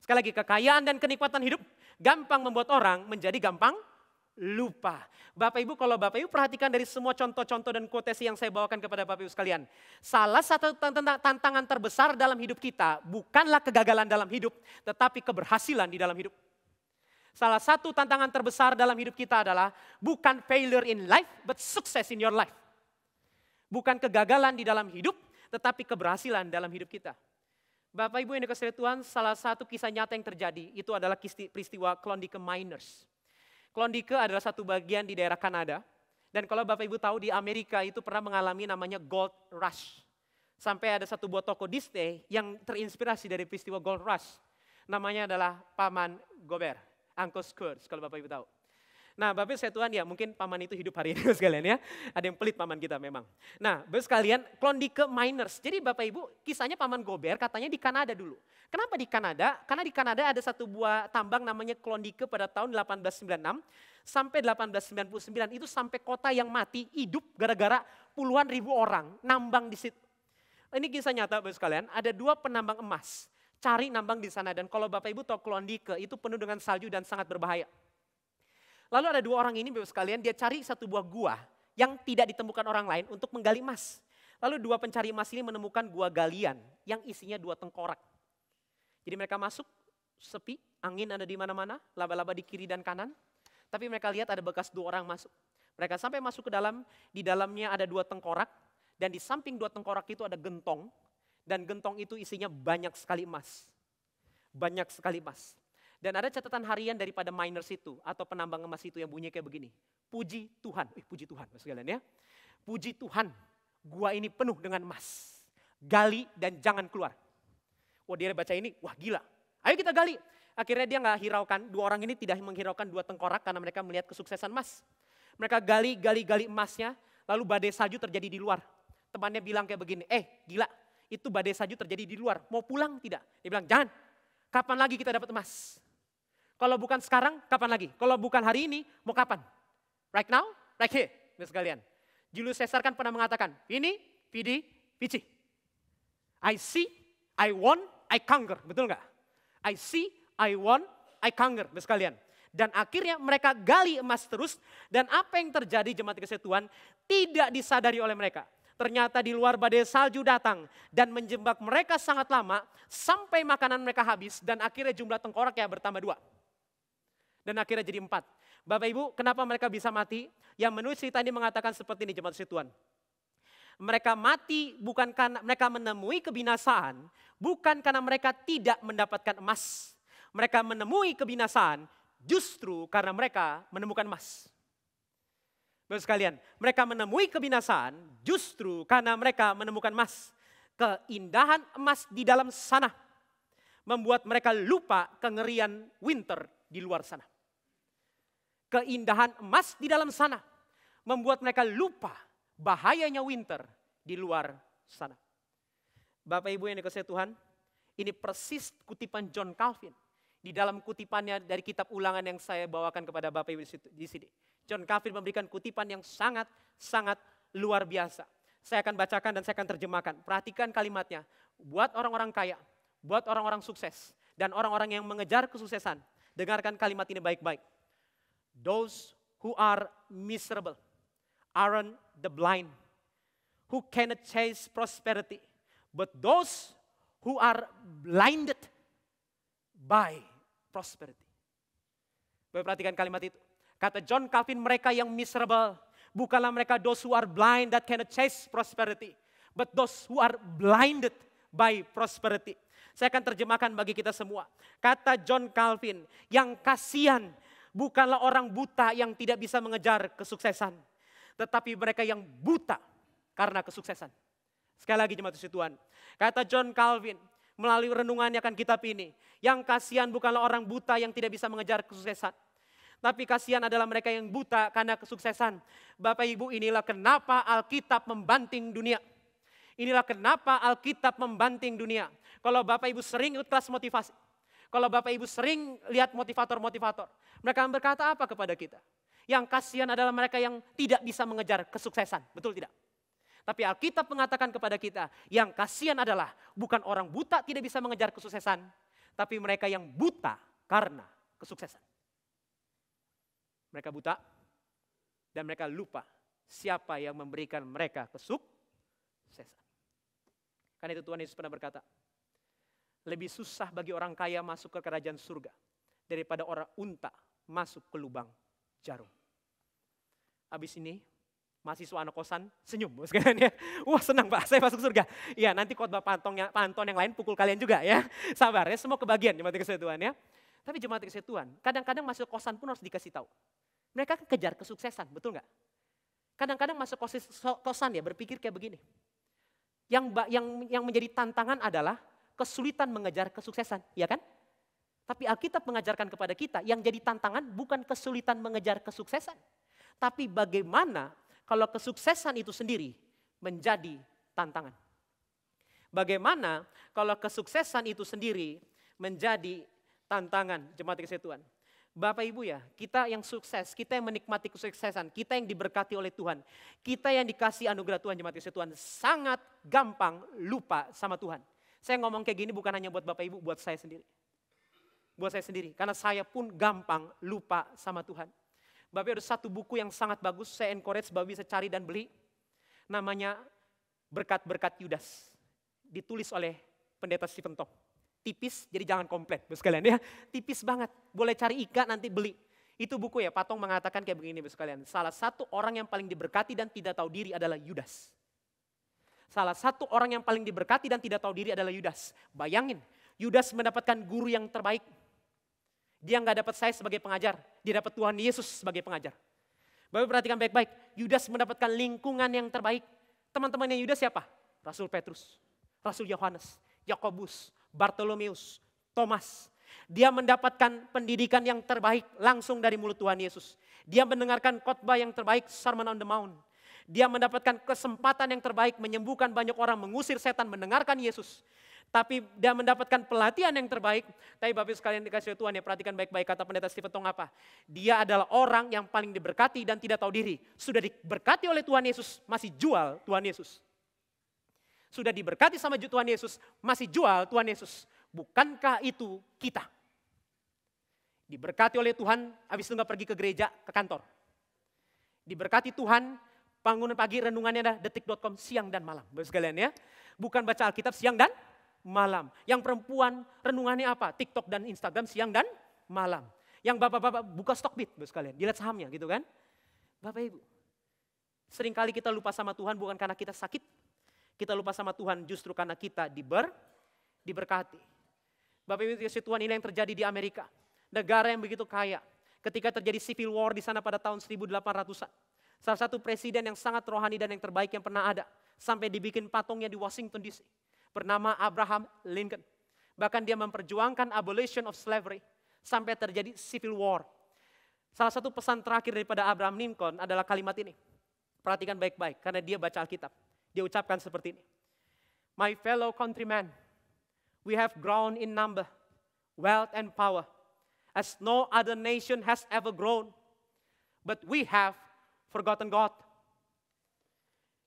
Sekali lagi, kekayaan dan kenikmatan hidup gampang membuat orang menjadi gampang lupa. Bapak Ibu kalau Bapak Ibu perhatikan dari semua contoh-contoh dan kotesi yang saya bawakan kepada Bapak Ibu sekalian. Salah satu tantangan terbesar dalam hidup kita bukanlah kegagalan dalam hidup tetapi keberhasilan di dalam hidup. Salah satu tantangan terbesar dalam hidup kita adalah bukan failure in life, but success in your life. Bukan kegagalan di dalam hidup, tetapi keberhasilan dalam hidup kita. Bapak Ibu yang dikasih Tuhan, salah satu kisah nyata yang terjadi itu adalah peristiwa Klondike Miners. Klondike adalah satu bagian di daerah Kanada. Dan kalau Bapak Ibu tahu di Amerika itu pernah mengalami namanya Gold Rush. Sampai ada satu buah toko Disney yang terinspirasi dari peristiwa Gold Rush. Namanya adalah Paman Gober. Angkos Kurs, kalau Bapak Ibu tahu. Nah, Bapak saya Tuhan ya mungkin paman itu hidup hari ini sekalian ya. Ada yang pelit paman kita memang. Nah, Bapak sekalian Klondike Miners. Jadi Bapak Ibu kisahnya paman Gober katanya di Kanada dulu. Kenapa di Kanada? Karena di Kanada ada satu buah tambang namanya Klondike pada tahun 1896 sampai 1899 itu sampai kota yang mati hidup gara-gara puluhan ribu orang nambang di situ. Ini kisah nyata Bapak sekalian, ada dua penambang emas Cari nambang di sana. Dan kalau Bapak Ibu tahu Klondike itu penuh dengan salju dan sangat berbahaya. Lalu ada dua orang ini Bapak sekalian, dia cari satu buah gua yang tidak ditemukan orang lain untuk menggali emas. Lalu dua pencari emas ini menemukan gua galian yang isinya dua tengkorak. Jadi mereka masuk, sepi, angin ada di mana-mana, laba-laba di kiri dan kanan. Tapi mereka lihat ada bekas dua orang masuk. Mereka sampai masuk ke dalam, di dalamnya ada dua tengkorak, dan di samping dua tengkorak itu ada gentong dan gentong itu isinya banyak sekali emas. Banyak sekali emas. Dan ada catatan harian daripada miners itu atau penambang emas itu yang bunyi kayak begini. Puji Tuhan. Eh, puji Tuhan, sekalian ya. Puji Tuhan, gua ini penuh dengan emas. Gali dan jangan keluar. Wah dia baca ini, wah gila. Ayo kita gali. Akhirnya dia nggak hiraukan, dua orang ini tidak menghiraukan dua tengkorak karena mereka melihat kesuksesan emas. Mereka gali, gali, gali emasnya, lalu badai salju terjadi di luar. Temannya bilang kayak begini, eh gila itu badai salju terjadi di luar. Mau pulang tidak? Dia bilang, jangan. Kapan lagi kita dapat emas? Kalau bukan sekarang, kapan lagi? Kalau bukan hari ini, mau kapan? Right now, right here. Ini sekalian. Julius Caesar kan pernah mengatakan, ini, pidi, pici. I see, I want, I conquer. Betul nggak? I see, I want, I conquer. Ini sekalian. Dan akhirnya mereka gali emas terus. Dan apa yang terjadi jemaat kesetuan tidak disadari oleh mereka. Ternyata di luar badai salju datang dan menjebak mereka sangat lama sampai makanan mereka habis dan akhirnya jumlah tengkoraknya bertambah dua. Dan akhirnya jadi empat. Bapak Ibu, kenapa mereka bisa mati? Yang menulis cerita ini mengatakan seperti ini jemaat Tuhan. Mereka mati bukan karena mereka menemui kebinasaan, bukan karena mereka tidak mendapatkan emas. Mereka menemui kebinasaan justru karena mereka menemukan emas. Bapak sekalian, mereka menemui kebinasaan justru karena mereka menemukan emas. Keindahan emas di dalam sana membuat mereka lupa kengerian winter di luar sana. Keindahan emas di dalam sana membuat mereka lupa bahayanya winter di luar sana. Bapak Ibu yang dikasih Tuhan, ini persis kutipan John Calvin di dalam kutipannya dari kitab ulangan yang saya bawakan kepada Bapak Ibu di sini. John Calvin memberikan kutipan yang sangat-sangat luar biasa. Saya akan bacakan dan saya akan terjemahkan. Perhatikan kalimatnya. Buat orang-orang kaya, buat orang-orang sukses, dan orang-orang yang mengejar kesuksesan. Dengarkan kalimat ini baik-baik. Those who are miserable aren't the blind, who cannot chase prosperity, but those who are blinded by prosperity. Baik perhatikan kalimat itu. Kata John Calvin, mereka yang miserable, bukanlah mereka those who are blind that cannot chase prosperity, but those who are blinded by prosperity. Saya akan terjemahkan bagi kita semua. Kata John Calvin, yang kasihan bukanlah orang buta yang tidak bisa mengejar kesuksesan, tetapi mereka yang buta karena kesuksesan. Sekali lagi jemaat Tuhan. Kata John Calvin, melalui yang akan kitab ini, yang kasihan bukanlah orang buta yang tidak bisa mengejar kesuksesan, tapi kasihan adalah mereka yang buta karena kesuksesan. Bapak Ibu inilah kenapa Alkitab membanting dunia. Inilah kenapa Alkitab membanting dunia. Kalau Bapak Ibu sering ikut kelas motivasi. Kalau Bapak Ibu sering lihat motivator-motivator. Mereka berkata apa kepada kita? Yang kasihan adalah mereka yang tidak bisa mengejar kesuksesan. Betul tidak? Tapi Alkitab mengatakan kepada kita, yang kasihan adalah bukan orang buta tidak bisa mengejar kesuksesan, tapi mereka yang buta karena kesuksesan. Mereka buta dan mereka lupa siapa yang memberikan mereka kesuksesan. Karena itu Tuhan Yesus pernah berkata, lebih susah bagi orang kaya masuk ke kerajaan surga daripada orang unta masuk ke lubang jarum. Habis ini mahasiswa anak kosan senyum Sekarang ya. Wah senang pak, saya masuk surga. Iya nanti khotbah pantong yang, panton yang lain pukul kalian juga ya. Sabar ya, semua kebagian jemaat kesetuan ya. Tapi jemaat kesetuan, kadang-kadang masuk kosan pun harus dikasih tahu. Mereka kan kejar kesuksesan, betul nggak? Kadang-kadang masuk kosis, kosan ya berpikir kayak begini. Yang, yang, yang menjadi tantangan adalah kesulitan mengejar kesuksesan, ya kan? Tapi Alkitab mengajarkan kepada kita yang jadi tantangan bukan kesulitan mengejar kesuksesan. Tapi bagaimana kalau kesuksesan itu sendiri menjadi tantangan. Bagaimana kalau kesuksesan itu sendiri menjadi tantangan jemaat kesetuan. Tuhan. Bapak Ibu ya, kita yang sukses, kita yang menikmati kesuksesan, kita yang diberkati oleh Tuhan, kita yang dikasih anugerah Tuhan, jemaat Kristus Tuhan, sangat gampang lupa sama Tuhan. Saya ngomong kayak gini bukan hanya buat Bapak Ibu, buat saya sendiri. Buat saya sendiri, karena saya pun gampang lupa sama Tuhan. Bapak ada satu buku yang sangat bagus, saya encourage Bapak bisa cari dan beli. Namanya Berkat-Berkat Yudas. Ditulis oleh Pendeta Stephen Tong tipis, jadi jangan komplain, bos kalian ya. Tipis banget, boleh cari Ika nanti beli. Itu buku ya, patung mengatakan kayak begini bos kalian Salah satu orang yang paling diberkati dan tidak tahu diri adalah Yudas. Salah satu orang yang paling diberkati dan tidak tahu diri adalah Yudas. Bayangin, Yudas mendapatkan guru yang terbaik. Dia nggak dapat saya sebagai pengajar, dia dapat Tuhan Yesus sebagai pengajar. Bapak perhatikan baik-baik, Yudas mendapatkan lingkungan yang terbaik. Teman-temannya Yudas siapa? Rasul Petrus, Rasul Yohanes, Yakobus, Bartolomeus, Thomas. Dia mendapatkan pendidikan yang terbaik langsung dari mulut Tuhan Yesus. Dia mendengarkan khotbah yang terbaik, Sermon on the Mount. Dia mendapatkan kesempatan yang terbaik menyembuhkan banyak orang, mengusir setan, mendengarkan Yesus. Tapi dia mendapatkan pelatihan yang terbaik. Tapi Bapak sekalian dikasih Tuhan ya, perhatikan baik-baik kata pendeta Stephen Tong apa. Dia adalah orang yang paling diberkati dan tidak tahu diri. Sudah diberkati oleh Tuhan Yesus, masih jual Tuhan Yesus sudah diberkati sama Tuhan Yesus, masih jual Tuhan Yesus. Bukankah itu kita? Diberkati oleh Tuhan, habis itu nggak pergi ke gereja, ke kantor. Diberkati Tuhan, bangun pagi renungannya ada detik.com siang dan malam. Bapak sekalian ya, bukan baca Alkitab siang dan malam. Yang perempuan renungannya apa? TikTok dan Instagram siang dan malam. Yang bapak-bapak buka Stockbit, Bapak sekalian, dilihat sahamnya gitu kan. Bapak Ibu, seringkali kita lupa sama Tuhan bukan karena kita sakit, kita lupa sama Tuhan justru karena kita diber, diberkati. Bapak Ibu kasih Tuhan ini yang terjadi di Amerika. Negara yang begitu kaya. Ketika terjadi civil war di sana pada tahun 1800-an. Salah satu presiden yang sangat rohani dan yang terbaik yang pernah ada. Sampai dibikin patungnya di Washington DC. Bernama Abraham Lincoln. Bahkan dia memperjuangkan abolition of slavery. Sampai terjadi civil war. Salah satu pesan terakhir daripada Abraham Lincoln adalah kalimat ini. Perhatikan baik-baik karena dia baca Alkitab. Dia ucapkan seperti ini. My fellow countrymen, we have grown in number, wealth and power, as no other nation has ever grown. But we have forgotten God.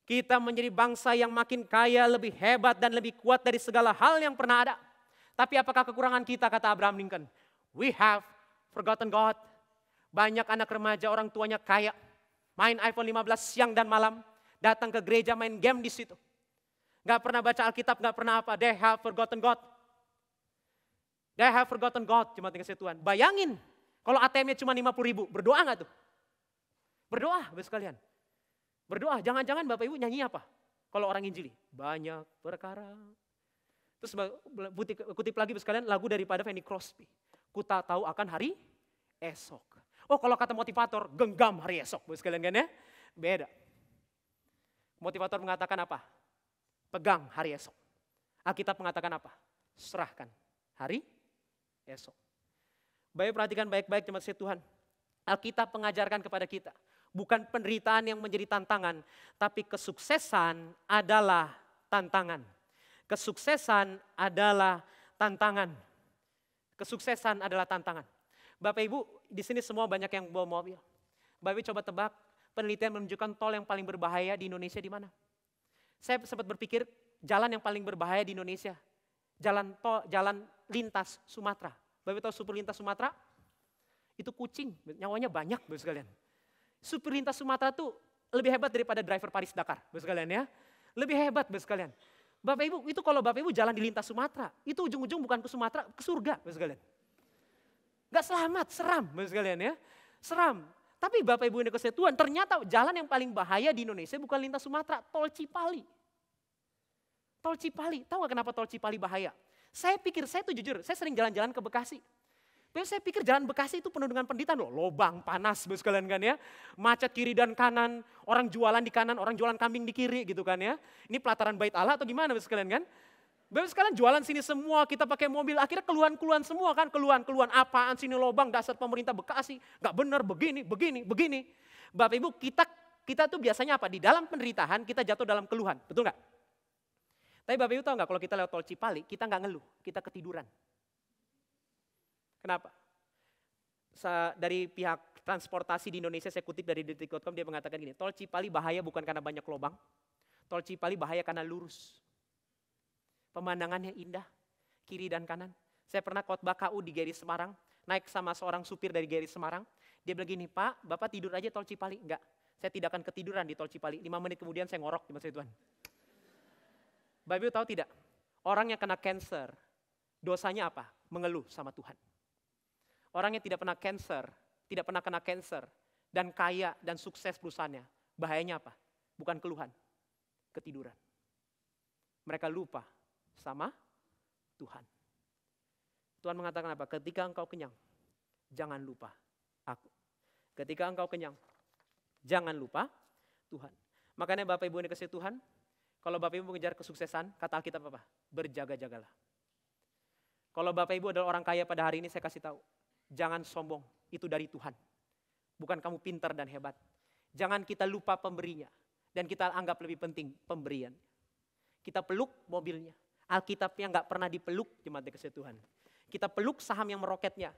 Kita menjadi bangsa yang makin kaya, lebih hebat, dan lebih kuat dari segala hal yang pernah ada. Tapi apakah kekurangan kita, kata Abraham Lincoln? We have forgotten God. Banyak anak remaja orang tuanya kaya, main iPhone 15 siang dan malam, datang ke gereja main game di situ. Gak pernah baca Alkitab, gak pernah apa. They have forgotten God. They have forgotten God, cuma tinggal Tuhan. Bayangin, kalau ATM-nya cuma 50 ribu, berdoa gak tuh? Berdoa, bapak sekalian. Berdoa, jangan-jangan Bapak Ibu nyanyi apa? Kalau orang Injili, banyak perkara. Terus kutip, kutip lagi bapak sekalian lagu daripada Fanny Crosby. Ku tak tahu akan hari esok. Oh kalau kata motivator, genggam hari esok. Bapak sekalian kan ya? Beda. Motivator mengatakan apa? Pegang hari esok. Alkitab mengatakan apa? Serahkan hari esok. Baik perhatikan baik-baik jemaat saya Tuhan. Alkitab mengajarkan kepada kita. Bukan penderitaan yang menjadi tantangan. Tapi kesuksesan adalah tantangan. Kesuksesan adalah tantangan. Kesuksesan adalah tantangan. Bapak Ibu, di sini semua banyak yang bawa mobil. Bapak Ibu coba tebak penelitian menunjukkan tol yang paling berbahaya di Indonesia di mana? Saya sempat berpikir jalan yang paling berbahaya di Indonesia, jalan tol, jalan lintas Sumatera. Bapak tahu supir lintas Sumatera? Itu kucing, nyawanya banyak Bapak sekalian. Supir lintas Sumatera tuh lebih hebat daripada driver Paris Dakar, Bapak sekalian ya. Lebih hebat Bapak sekalian. Bapak Ibu, itu kalau Bapak Ibu jalan di lintas Sumatera, itu ujung-ujung bukan ke Sumatera, ke surga Bapak sekalian. Gak selamat, seram Bapak sekalian ya. Seram, tapi Bapak Ibu yang dikasih Tuhan, ternyata jalan yang paling bahaya di Indonesia bukan lintas Sumatera, tol Cipali. Tol Cipali, tahu gak kenapa tol Cipali bahaya? Saya pikir, saya tuh jujur, saya sering jalan-jalan ke Bekasi. Tapi saya pikir jalan Bekasi itu penuh dengan penderitaan loh, lobang, panas, kalian kan ya. Macet kiri dan kanan, orang jualan di kanan, orang jualan kambing di kiri gitu kan ya. Ini pelataran bait Allah atau gimana sekalian kan? Bapak sekarang jualan sini semua, kita pakai mobil, akhirnya keluhan-keluhan semua kan, keluhan-keluhan apaan sini lobang dasar pemerintah Bekasi, gak benar begini, begini, begini. Bapak Ibu, kita kita tuh biasanya apa? Di dalam penderitaan kita jatuh dalam keluhan, betul nggak? Tapi Bapak Ibu tahu nggak kalau kita lewat tol Cipali, kita nggak ngeluh, kita ketiduran. Kenapa? Sa dari pihak transportasi di Indonesia, saya kutip dari detik.com, dia mengatakan gini, tol Cipali bahaya bukan karena banyak lubang, tol Cipali bahaya karena lurus pemandangannya indah, kiri dan kanan. Saya pernah khotbah KU di Geri Semarang, naik sama seorang supir dari Geri Semarang. Dia bilang gini, Pak, Bapak tidur aja tol Cipali. Enggak, saya tidak akan ketiduran di tol Cipali. Lima menit kemudian saya ngorok di masjid Tuhan. Bapak tahu tidak? Orang yang kena cancer, dosanya apa? Mengeluh sama Tuhan. Orang yang tidak pernah cancer, tidak pernah kena cancer, dan kaya dan sukses perusahaannya, bahayanya apa? Bukan keluhan, ketiduran. Mereka lupa sama Tuhan. Tuhan mengatakan apa? Ketika engkau kenyang, jangan lupa aku. Ketika engkau kenyang, jangan lupa Tuhan. Makanya Bapak Ibu ini kasih Tuhan, kalau Bapak Ibu mengejar kesuksesan, kata kita apa? Berjaga-jagalah. Kalau Bapak Ibu adalah orang kaya pada hari ini, saya kasih tahu. Jangan sombong, itu dari Tuhan. Bukan kamu pintar dan hebat. Jangan kita lupa pemberinya. Dan kita anggap lebih penting pemberian. Kita peluk mobilnya. Alkitabnya nggak pernah dipeluk jemaat dekat Tuhan. Kita peluk saham yang meroketnya.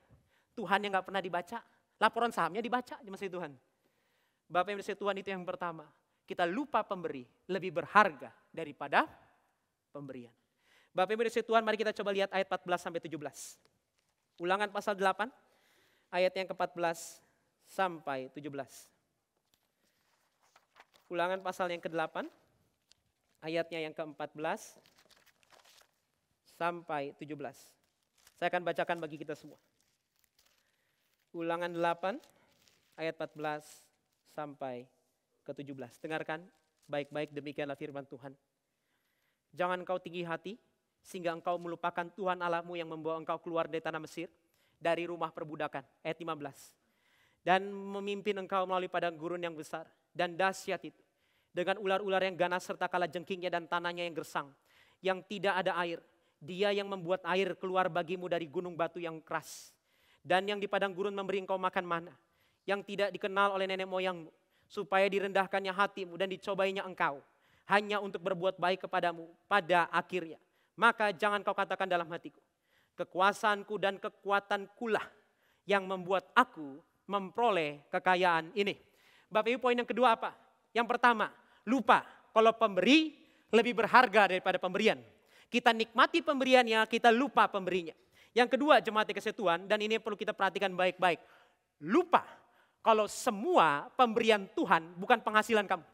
Tuhan yang nggak pernah dibaca, laporan sahamnya dibaca jemaat dikasih Tuhan. Bapak yang dikasih Tuhan itu yang pertama. Kita lupa pemberi lebih berharga daripada pemberian. Bapak yang dikasih Tuhan, mari kita coba lihat ayat 14 sampai 17. Ulangan pasal 8 ayat yang ke-14 sampai 17. Ulangan pasal yang ke-8 ayatnya yang ke-14 sampai 17. Saya akan bacakan bagi kita semua. Ulangan 8 ayat 14 sampai ke 17. Dengarkan baik-baik demikianlah firman Tuhan. Jangan kau tinggi hati sehingga engkau melupakan Tuhan Allahmu yang membawa engkau keluar dari tanah Mesir, dari rumah perbudakan. Ayat 15. Dan memimpin engkau melalui padang gurun yang besar dan dahsyat itu. Dengan ular-ular yang ganas serta kala jengkingnya dan tanahnya yang gersang. Yang tidak ada air dia yang membuat air keluar bagimu dari gunung batu yang keras. Dan yang di padang gurun memberi engkau makan mana. Yang tidak dikenal oleh nenek moyangmu. Supaya direndahkannya hatimu dan dicobainya engkau. Hanya untuk berbuat baik kepadamu pada akhirnya. Maka jangan kau katakan dalam hatiku. Kekuasaanku dan kekuatan kulah yang membuat aku memperoleh kekayaan ini. Bapak Ibu poin yang kedua apa? Yang pertama, lupa kalau pemberi lebih berharga daripada pemberian. Kita nikmati pemberiannya, kita lupa pemberinya. Yang kedua jemaat kesatuan dan ini perlu kita perhatikan baik-baik. Lupa kalau semua pemberian Tuhan bukan penghasilan kamu.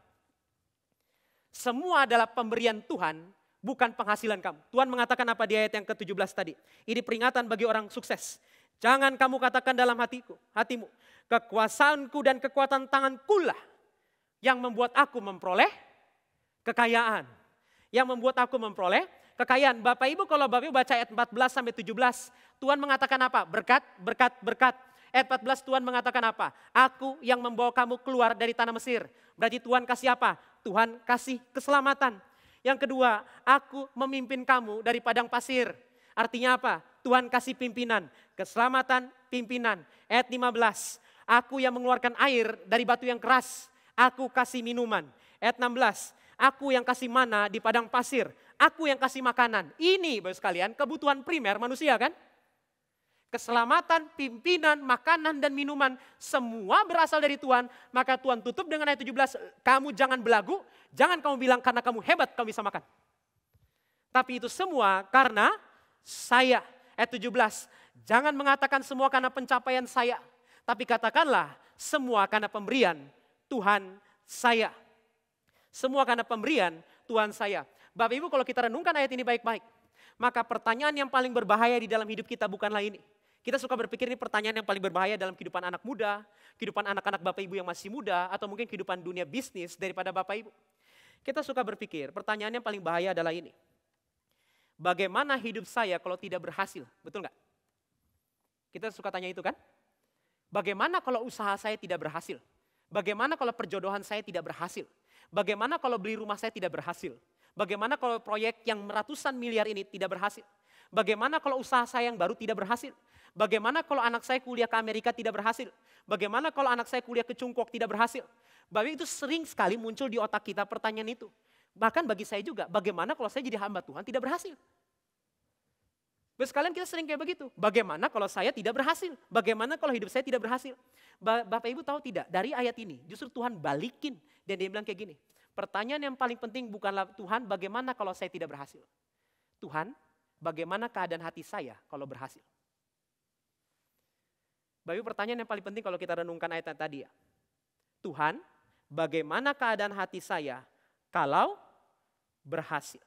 Semua adalah pemberian Tuhan bukan penghasilan kamu. Tuhan mengatakan apa di ayat yang ke-17 tadi. Ini peringatan bagi orang sukses. Jangan kamu katakan dalam hatiku, hatimu, kekuasaanku dan kekuatan tanganku lah yang membuat aku memperoleh kekayaan. Yang membuat aku memperoleh Kekayaan. Bapak Ibu kalau Bapak Ibu baca ayat 14 sampai 17, Tuhan mengatakan apa? Berkat, berkat, berkat. Ayat 14 Tuhan mengatakan apa? Aku yang membawa kamu keluar dari tanah Mesir. Berarti Tuhan kasih apa? Tuhan kasih keselamatan. Yang kedua, aku memimpin kamu dari padang pasir. Artinya apa? Tuhan kasih pimpinan, keselamatan, pimpinan. Ayat 15, aku yang mengeluarkan air dari batu yang keras, aku kasih minuman. Ayat 16, aku yang kasih mana di padang pasir, Aku yang kasih makanan. Ini Bapak sekalian kebutuhan primer manusia kan? Keselamatan, pimpinan, makanan dan minuman semua berasal dari Tuhan. Maka Tuhan tutup dengan ayat 17, kamu jangan belagu, jangan kamu bilang karena kamu hebat kamu bisa makan. Tapi itu semua karena saya. Ayat 17, jangan mengatakan semua karena pencapaian saya. Tapi katakanlah semua karena pemberian Tuhan saya. Semua karena pemberian Tuhan saya. Bapak Ibu kalau kita renungkan ayat ini baik-baik, maka pertanyaan yang paling berbahaya di dalam hidup kita bukanlah ini. Kita suka berpikir ini pertanyaan yang paling berbahaya dalam kehidupan anak muda, kehidupan anak-anak Bapak Ibu yang masih muda, atau mungkin kehidupan dunia bisnis daripada Bapak Ibu. Kita suka berpikir pertanyaan yang paling bahaya adalah ini. Bagaimana hidup saya kalau tidak berhasil? Betul nggak? Kita suka tanya itu kan? Bagaimana kalau usaha saya tidak berhasil? Bagaimana kalau perjodohan saya tidak berhasil? Bagaimana kalau beli rumah saya tidak berhasil? Bagaimana kalau proyek yang ratusan miliar ini tidak berhasil? Bagaimana kalau usaha saya yang baru tidak berhasil? Bagaimana kalau anak saya kuliah ke Amerika tidak berhasil? Bagaimana kalau anak saya kuliah ke Cungkok tidak berhasil? Bahwa itu sering sekali muncul di otak kita pertanyaan itu. Bahkan bagi saya juga, bagaimana kalau saya jadi hamba Tuhan tidak berhasil? Terus kalian kita sering kayak begitu. Bagaimana kalau saya tidak berhasil? Bagaimana kalau hidup saya tidak berhasil? Bapak Ibu tahu tidak? Dari ayat ini justru Tuhan balikin dan dia bilang kayak gini. Pertanyaan yang paling penting bukanlah Tuhan bagaimana kalau saya tidak berhasil. Tuhan bagaimana keadaan hati saya kalau berhasil. Bayu pertanyaan yang paling penting kalau kita renungkan ayat tadi ya. Tuhan bagaimana keadaan hati saya kalau berhasil.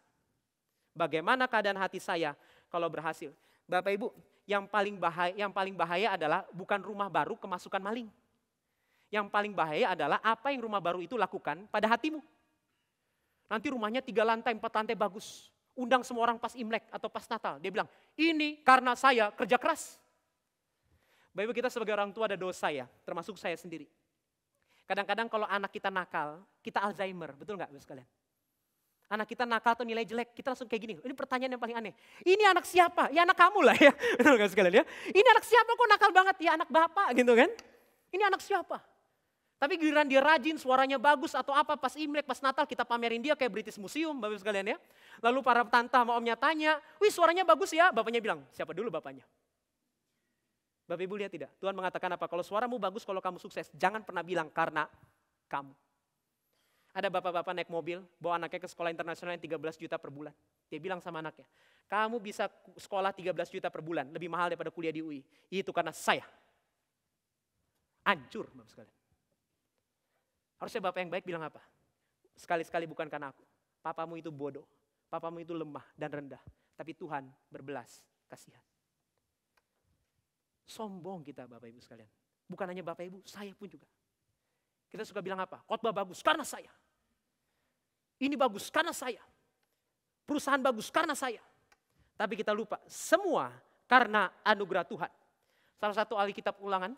Bagaimana keadaan hati saya kalau berhasil. Bapak Ibu, yang paling bahaya yang paling bahaya adalah bukan rumah baru kemasukan maling. Yang paling bahaya adalah apa yang rumah baru itu lakukan pada hatimu. Nanti rumahnya tiga lantai, empat lantai bagus. Undang semua orang pas Imlek atau pas Natal. Dia bilang, ini karena saya kerja keras. Bayu kita sebagai orang tua ada dosa ya, termasuk saya sendiri. Kadang-kadang kalau anak kita nakal, kita Alzheimer, betul nggak sekalian? Anak kita nakal atau nilai jelek, kita langsung kayak gini. Ini pertanyaan yang paling aneh. Ini anak siapa? Ya anak kamu lah ya. Betul gak sekalian ya? Ini anak siapa kok nakal banget? Ya anak bapak gitu kan. Ini anak siapa? Tapi giliran dia rajin, suaranya bagus atau apa pas Imlek, pas Natal kita pamerin dia kayak British Museum Bapak sekalian ya. Lalu para tante sama omnya tanya, wih suaranya bagus ya. Bapaknya bilang, siapa dulu bapaknya? Bapak Ibu lihat tidak? Tuhan mengatakan apa? Kalau suaramu bagus, kalau kamu sukses, jangan pernah bilang karena kamu. Ada bapak-bapak naik mobil, bawa anaknya ke sekolah internasional yang 13 juta per bulan. Dia bilang sama anaknya, kamu bisa sekolah 13 juta per bulan, lebih mahal daripada kuliah di UI. Itu karena saya. Hancur, Bapak sekalian. Harusnya bapak yang baik bilang apa? Sekali-sekali bukan karena aku. Papamu itu bodoh. Papamu itu lemah dan rendah. Tapi Tuhan berbelas kasihan. Sombong kita Bapak Ibu sekalian. Bukan hanya Bapak Ibu, saya pun juga. Kita suka bilang apa? Khotbah bagus karena saya. Ini bagus karena saya. Perusahaan bagus karena saya. Tapi kita lupa semua karena anugerah Tuhan. Salah satu ahli kitab ulangan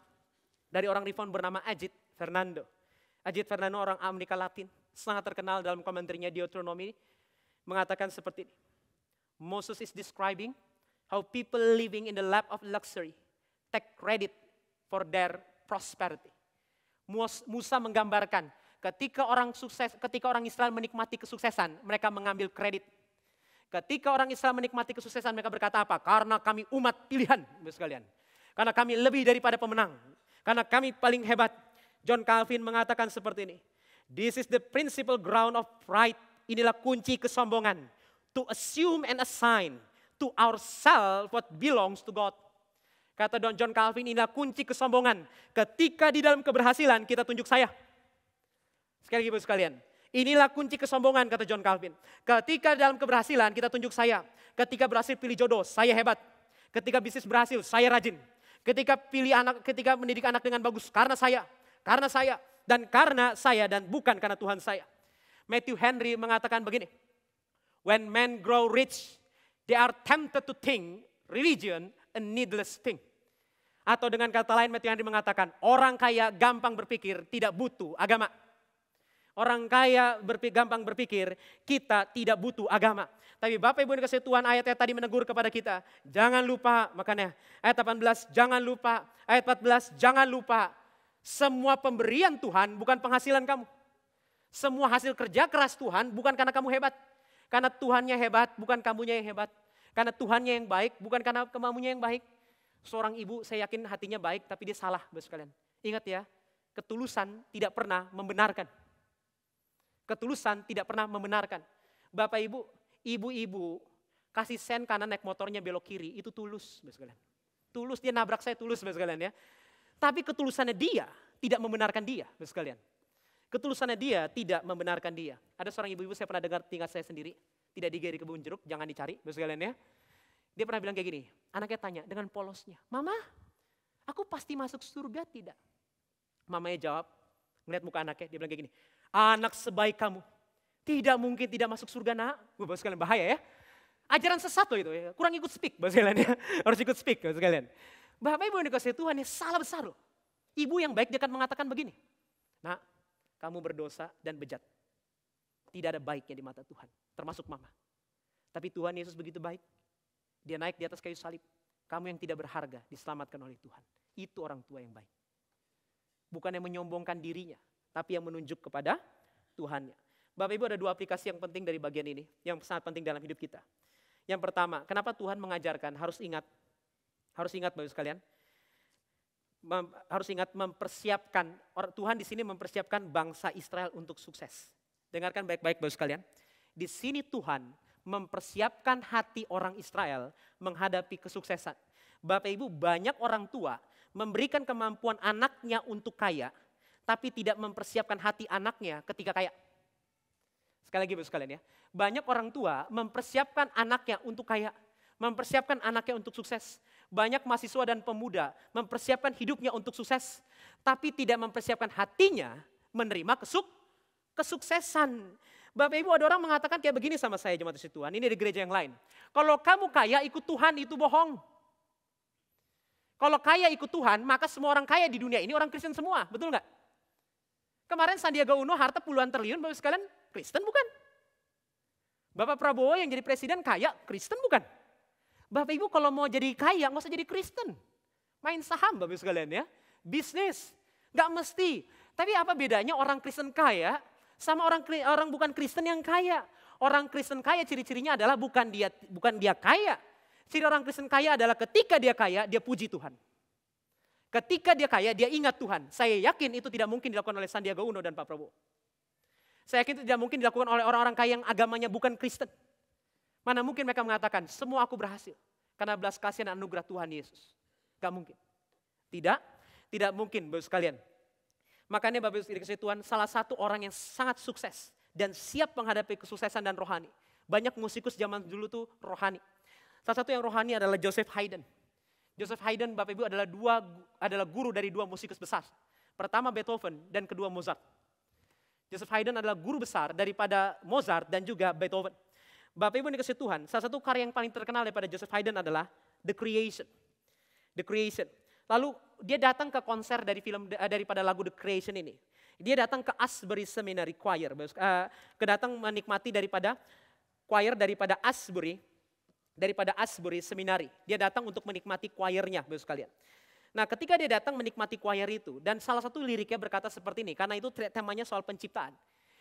dari orang reform bernama Ajit Fernando. Ajit Fernando orang Amerika Latin, sangat terkenal dalam komentarnya Deuteronomy, mengatakan seperti ini. Moses is describing how people living in the lap of luxury take credit for their prosperity. Musa menggambarkan ketika orang sukses, ketika orang Israel menikmati kesuksesan, mereka mengambil kredit. Ketika orang Islam menikmati kesuksesan, mereka berkata apa? Karena kami umat pilihan, sekalian. Karena kami lebih daripada pemenang. Karena kami paling hebat. John Calvin mengatakan seperti ini. This is the principal ground of pride. Inilah kunci kesombongan. To assume and assign to ourselves what belongs to God. Kata Don John Calvin inilah kunci kesombongan. Ketika di dalam keberhasilan kita tunjuk saya. Sekali lagi sekalian. Inilah kunci kesombongan kata John Calvin. Ketika dalam keberhasilan kita tunjuk saya. Ketika berhasil pilih jodoh, saya hebat. Ketika bisnis berhasil, saya rajin. Ketika pilih anak, ketika mendidik anak dengan bagus karena saya. Karena saya dan karena saya dan bukan karena Tuhan saya. Matthew Henry mengatakan begini. When men grow rich, they are tempted to think religion a needless thing. Atau dengan kata lain Matthew Henry mengatakan, orang kaya gampang berpikir tidak butuh agama. Orang kaya berpikir, gampang berpikir, kita tidak butuh agama. Tapi Bapak Ibu yang kasih Tuhan ayatnya tadi menegur kepada kita. Jangan lupa, makanya ayat 18 jangan lupa, ayat 14 jangan lupa. Semua pemberian Tuhan bukan penghasilan kamu. Semua hasil kerja keras Tuhan bukan karena kamu hebat. Karena Tuhannya hebat, bukan kamunya yang hebat. Karena Tuhannya yang baik, bukan karena kemamunya yang baik. Seorang ibu saya yakin hatinya baik, tapi dia salah, bos sekalian. Ingat ya, ketulusan tidak pernah membenarkan. Ketulusan tidak pernah membenarkan. Bapak Ibu, ibu-ibu kasih sen karena naik motornya belok kiri, itu tulus, bos sekalian. Tulus dia nabrak saya tulus, bos sekalian ya. Tapi ketulusannya dia tidak membenarkan dia, sekalian. Ketulusannya dia tidak membenarkan dia. Ada seorang ibu-ibu saya pernah dengar tingkat saya sendiri, tidak digeri kebun jeruk, jangan dicari, sekalian ya. Dia pernah bilang kayak gini, anaknya tanya dengan polosnya, Mama, aku pasti masuk surga tidak? Mamanya jawab, ngeliat muka anaknya, dia bilang kayak gini, anak sebaik kamu, tidak mungkin tidak masuk surga nak. Bapak sekalian bahaya ya. Ajaran sesat loh itu ya, kurang ikut speak Bapak sekalian ya. Harus ikut speak Bapak sekalian. Bapak Ibu yang dikasih Tuhan, ya salah besar loh. Ibu yang baik dia akan mengatakan begini. Nak, kamu berdosa dan bejat. Tidak ada baiknya di mata Tuhan, termasuk mama. Tapi Tuhan Yesus begitu baik. Dia naik di atas kayu salib. Kamu yang tidak berharga diselamatkan oleh Tuhan. Itu orang tua yang baik. Bukan yang menyombongkan dirinya, tapi yang menunjuk kepada Tuhannya. Bapak Ibu ada dua aplikasi yang penting dari bagian ini, yang sangat penting dalam hidup kita. Yang pertama, kenapa Tuhan mengajarkan harus ingat harus ingat Bapak sekalian. Mem, harus ingat mempersiapkan Tuhan di sini mempersiapkan bangsa Israel untuk sukses. Dengarkan baik-baik Bapak sekalian. Di sini Tuhan mempersiapkan hati orang Israel menghadapi kesuksesan. Bapak Ibu, banyak orang tua memberikan kemampuan anaknya untuk kaya, tapi tidak mempersiapkan hati anaknya ketika kaya. Sekali lagi Bapak sekalian ya. Banyak orang tua mempersiapkan anaknya untuk kaya, mempersiapkan anaknya untuk sukses, banyak mahasiswa dan pemuda mempersiapkan hidupnya untuk sukses, tapi tidak mempersiapkan hatinya menerima kesuk kesuksesan. Bapak Ibu ada orang mengatakan kayak begini sama saya jemaat Tuhan, ini di gereja yang lain. Kalau kamu kaya ikut Tuhan itu bohong. Kalau kaya ikut Tuhan, maka semua orang kaya di dunia ini orang Kristen semua, betul nggak? Kemarin Sandiaga Uno harta puluhan triliun, Bapak sekalian Kristen bukan? Bapak Prabowo yang jadi presiden kaya Kristen bukan? Bapak Ibu kalau mau jadi kaya nggak usah jadi Kristen. Main saham Bapak Ibu sekalian ya. Bisnis. Nggak mesti. Tapi apa bedanya orang Kristen kaya sama orang orang bukan Kristen yang kaya? Orang Kristen kaya ciri-cirinya adalah bukan dia bukan dia kaya. Ciri orang Kristen kaya adalah ketika dia kaya dia puji Tuhan. Ketika dia kaya, dia ingat Tuhan. Saya yakin itu tidak mungkin dilakukan oleh Sandiaga Uno dan Pak Prabowo. Saya yakin itu tidak mungkin dilakukan oleh orang-orang kaya yang agamanya bukan Kristen. Mana mungkin mereka mengatakan, semua aku berhasil. Karena belas kasihan dan anugerah Tuhan Yesus. Gak mungkin. Tidak, tidak mungkin Bapak sekalian. Makanya Bapak Ibu dikasih Tuhan, salah satu orang yang sangat sukses dan siap menghadapi kesuksesan dan rohani. Banyak musikus zaman dulu tuh rohani. Salah satu yang rohani adalah Joseph Haydn. Joseph Haydn Bapak Ibu adalah dua adalah guru dari dua musikus besar. Pertama Beethoven dan kedua Mozart. Joseph Haydn adalah guru besar daripada Mozart dan juga Beethoven. Bapak Ibu dikasih Tuhan, salah satu karya yang paling terkenal daripada Joseph Haydn adalah The Creation. The Creation. Lalu dia datang ke konser dari film eh, daripada lagu The Creation ini. Dia datang ke Asbury Seminary Choir, uh, eh, kedatang menikmati daripada choir daripada Asbury, daripada Asbury Seminary. Dia datang untuk menikmati choirnya, Bapak sekalian. Nah, ketika dia datang menikmati choir itu dan salah satu liriknya berkata seperti ini karena itu temanya soal penciptaan.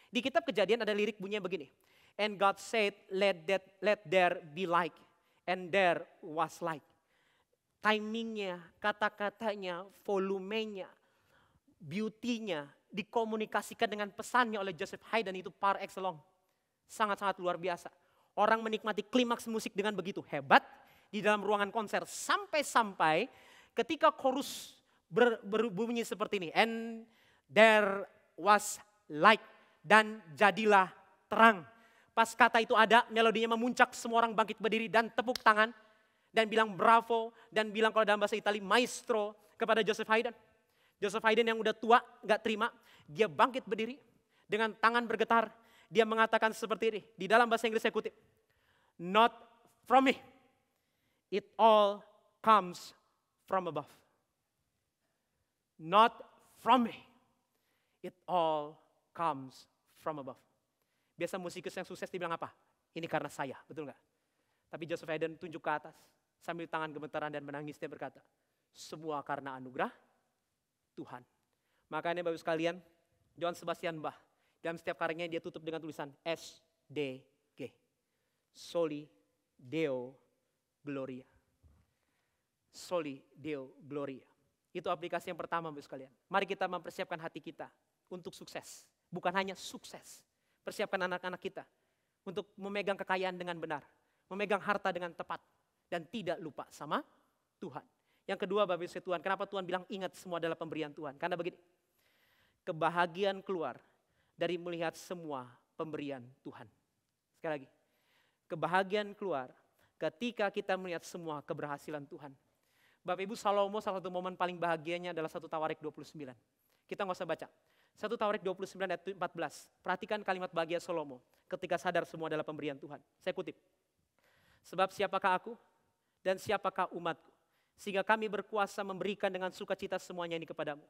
Di kitab Kejadian ada lirik bunyinya begini. And God said, let, that, let there be light. And there was light. Timingnya, kata-katanya, volumenya, beauty dikomunikasikan dengan pesannya oleh Joseph Haydn itu par excellence. Sangat-sangat luar biasa. Orang menikmati klimaks musik dengan begitu hebat di dalam ruangan konser sampai-sampai ketika chorus ber, berbunyi seperti ini. And there was light dan jadilah terang. Pas kata itu ada, melodinya memuncak, semua orang bangkit berdiri dan tepuk tangan. Dan bilang bravo, dan bilang kalau dalam bahasa Itali maestro kepada Joseph Haydn. Joseph Haydn yang udah tua, gak terima, dia bangkit berdiri dengan tangan bergetar. Dia mengatakan seperti ini, di dalam bahasa Inggris saya kutip. Not from me, it all comes from above. Not from me, it all comes from above. Biasa musikus yang sukses dibilang apa? Ini karena saya, betul nggak? Tapi Joseph Hayden tunjuk ke atas sambil tangan gemetaran dan menangis dia berkata, semua karena anugerah Tuhan. Makanya Bapak sekalian, John Sebastian Bach dalam setiap karyanya dia tutup dengan tulisan S D G. Soli Deo Gloria. Soli Deo Gloria. Itu aplikasi yang pertama Bapak sekalian. Mari kita mempersiapkan hati kita untuk sukses. Bukan hanya sukses, Persiapkan anak-anak kita untuk memegang kekayaan dengan benar, memegang harta dengan tepat, dan tidak lupa sama Tuhan. Yang kedua, Bapak Ibu Tuhan, kenapa Tuhan bilang ingat semua adalah pemberian Tuhan? Karena begini, kebahagiaan keluar dari melihat semua pemberian Tuhan. Sekali lagi, kebahagiaan keluar ketika kita melihat semua keberhasilan Tuhan. Bapak Ibu Salomo salah satu momen paling bahagianya adalah satu Tawarik 29. Kita nggak usah baca. 1 Taurik 29 ayat 14. Perhatikan kalimat bahagia Salomo ketika sadar semua adalah pemberian Tuhan. Saya kutip. Sebab siapakah aku dan siapakah umatku sehingga kami berkuasa memberikan dengan sukacita semuanya ini kepadamu.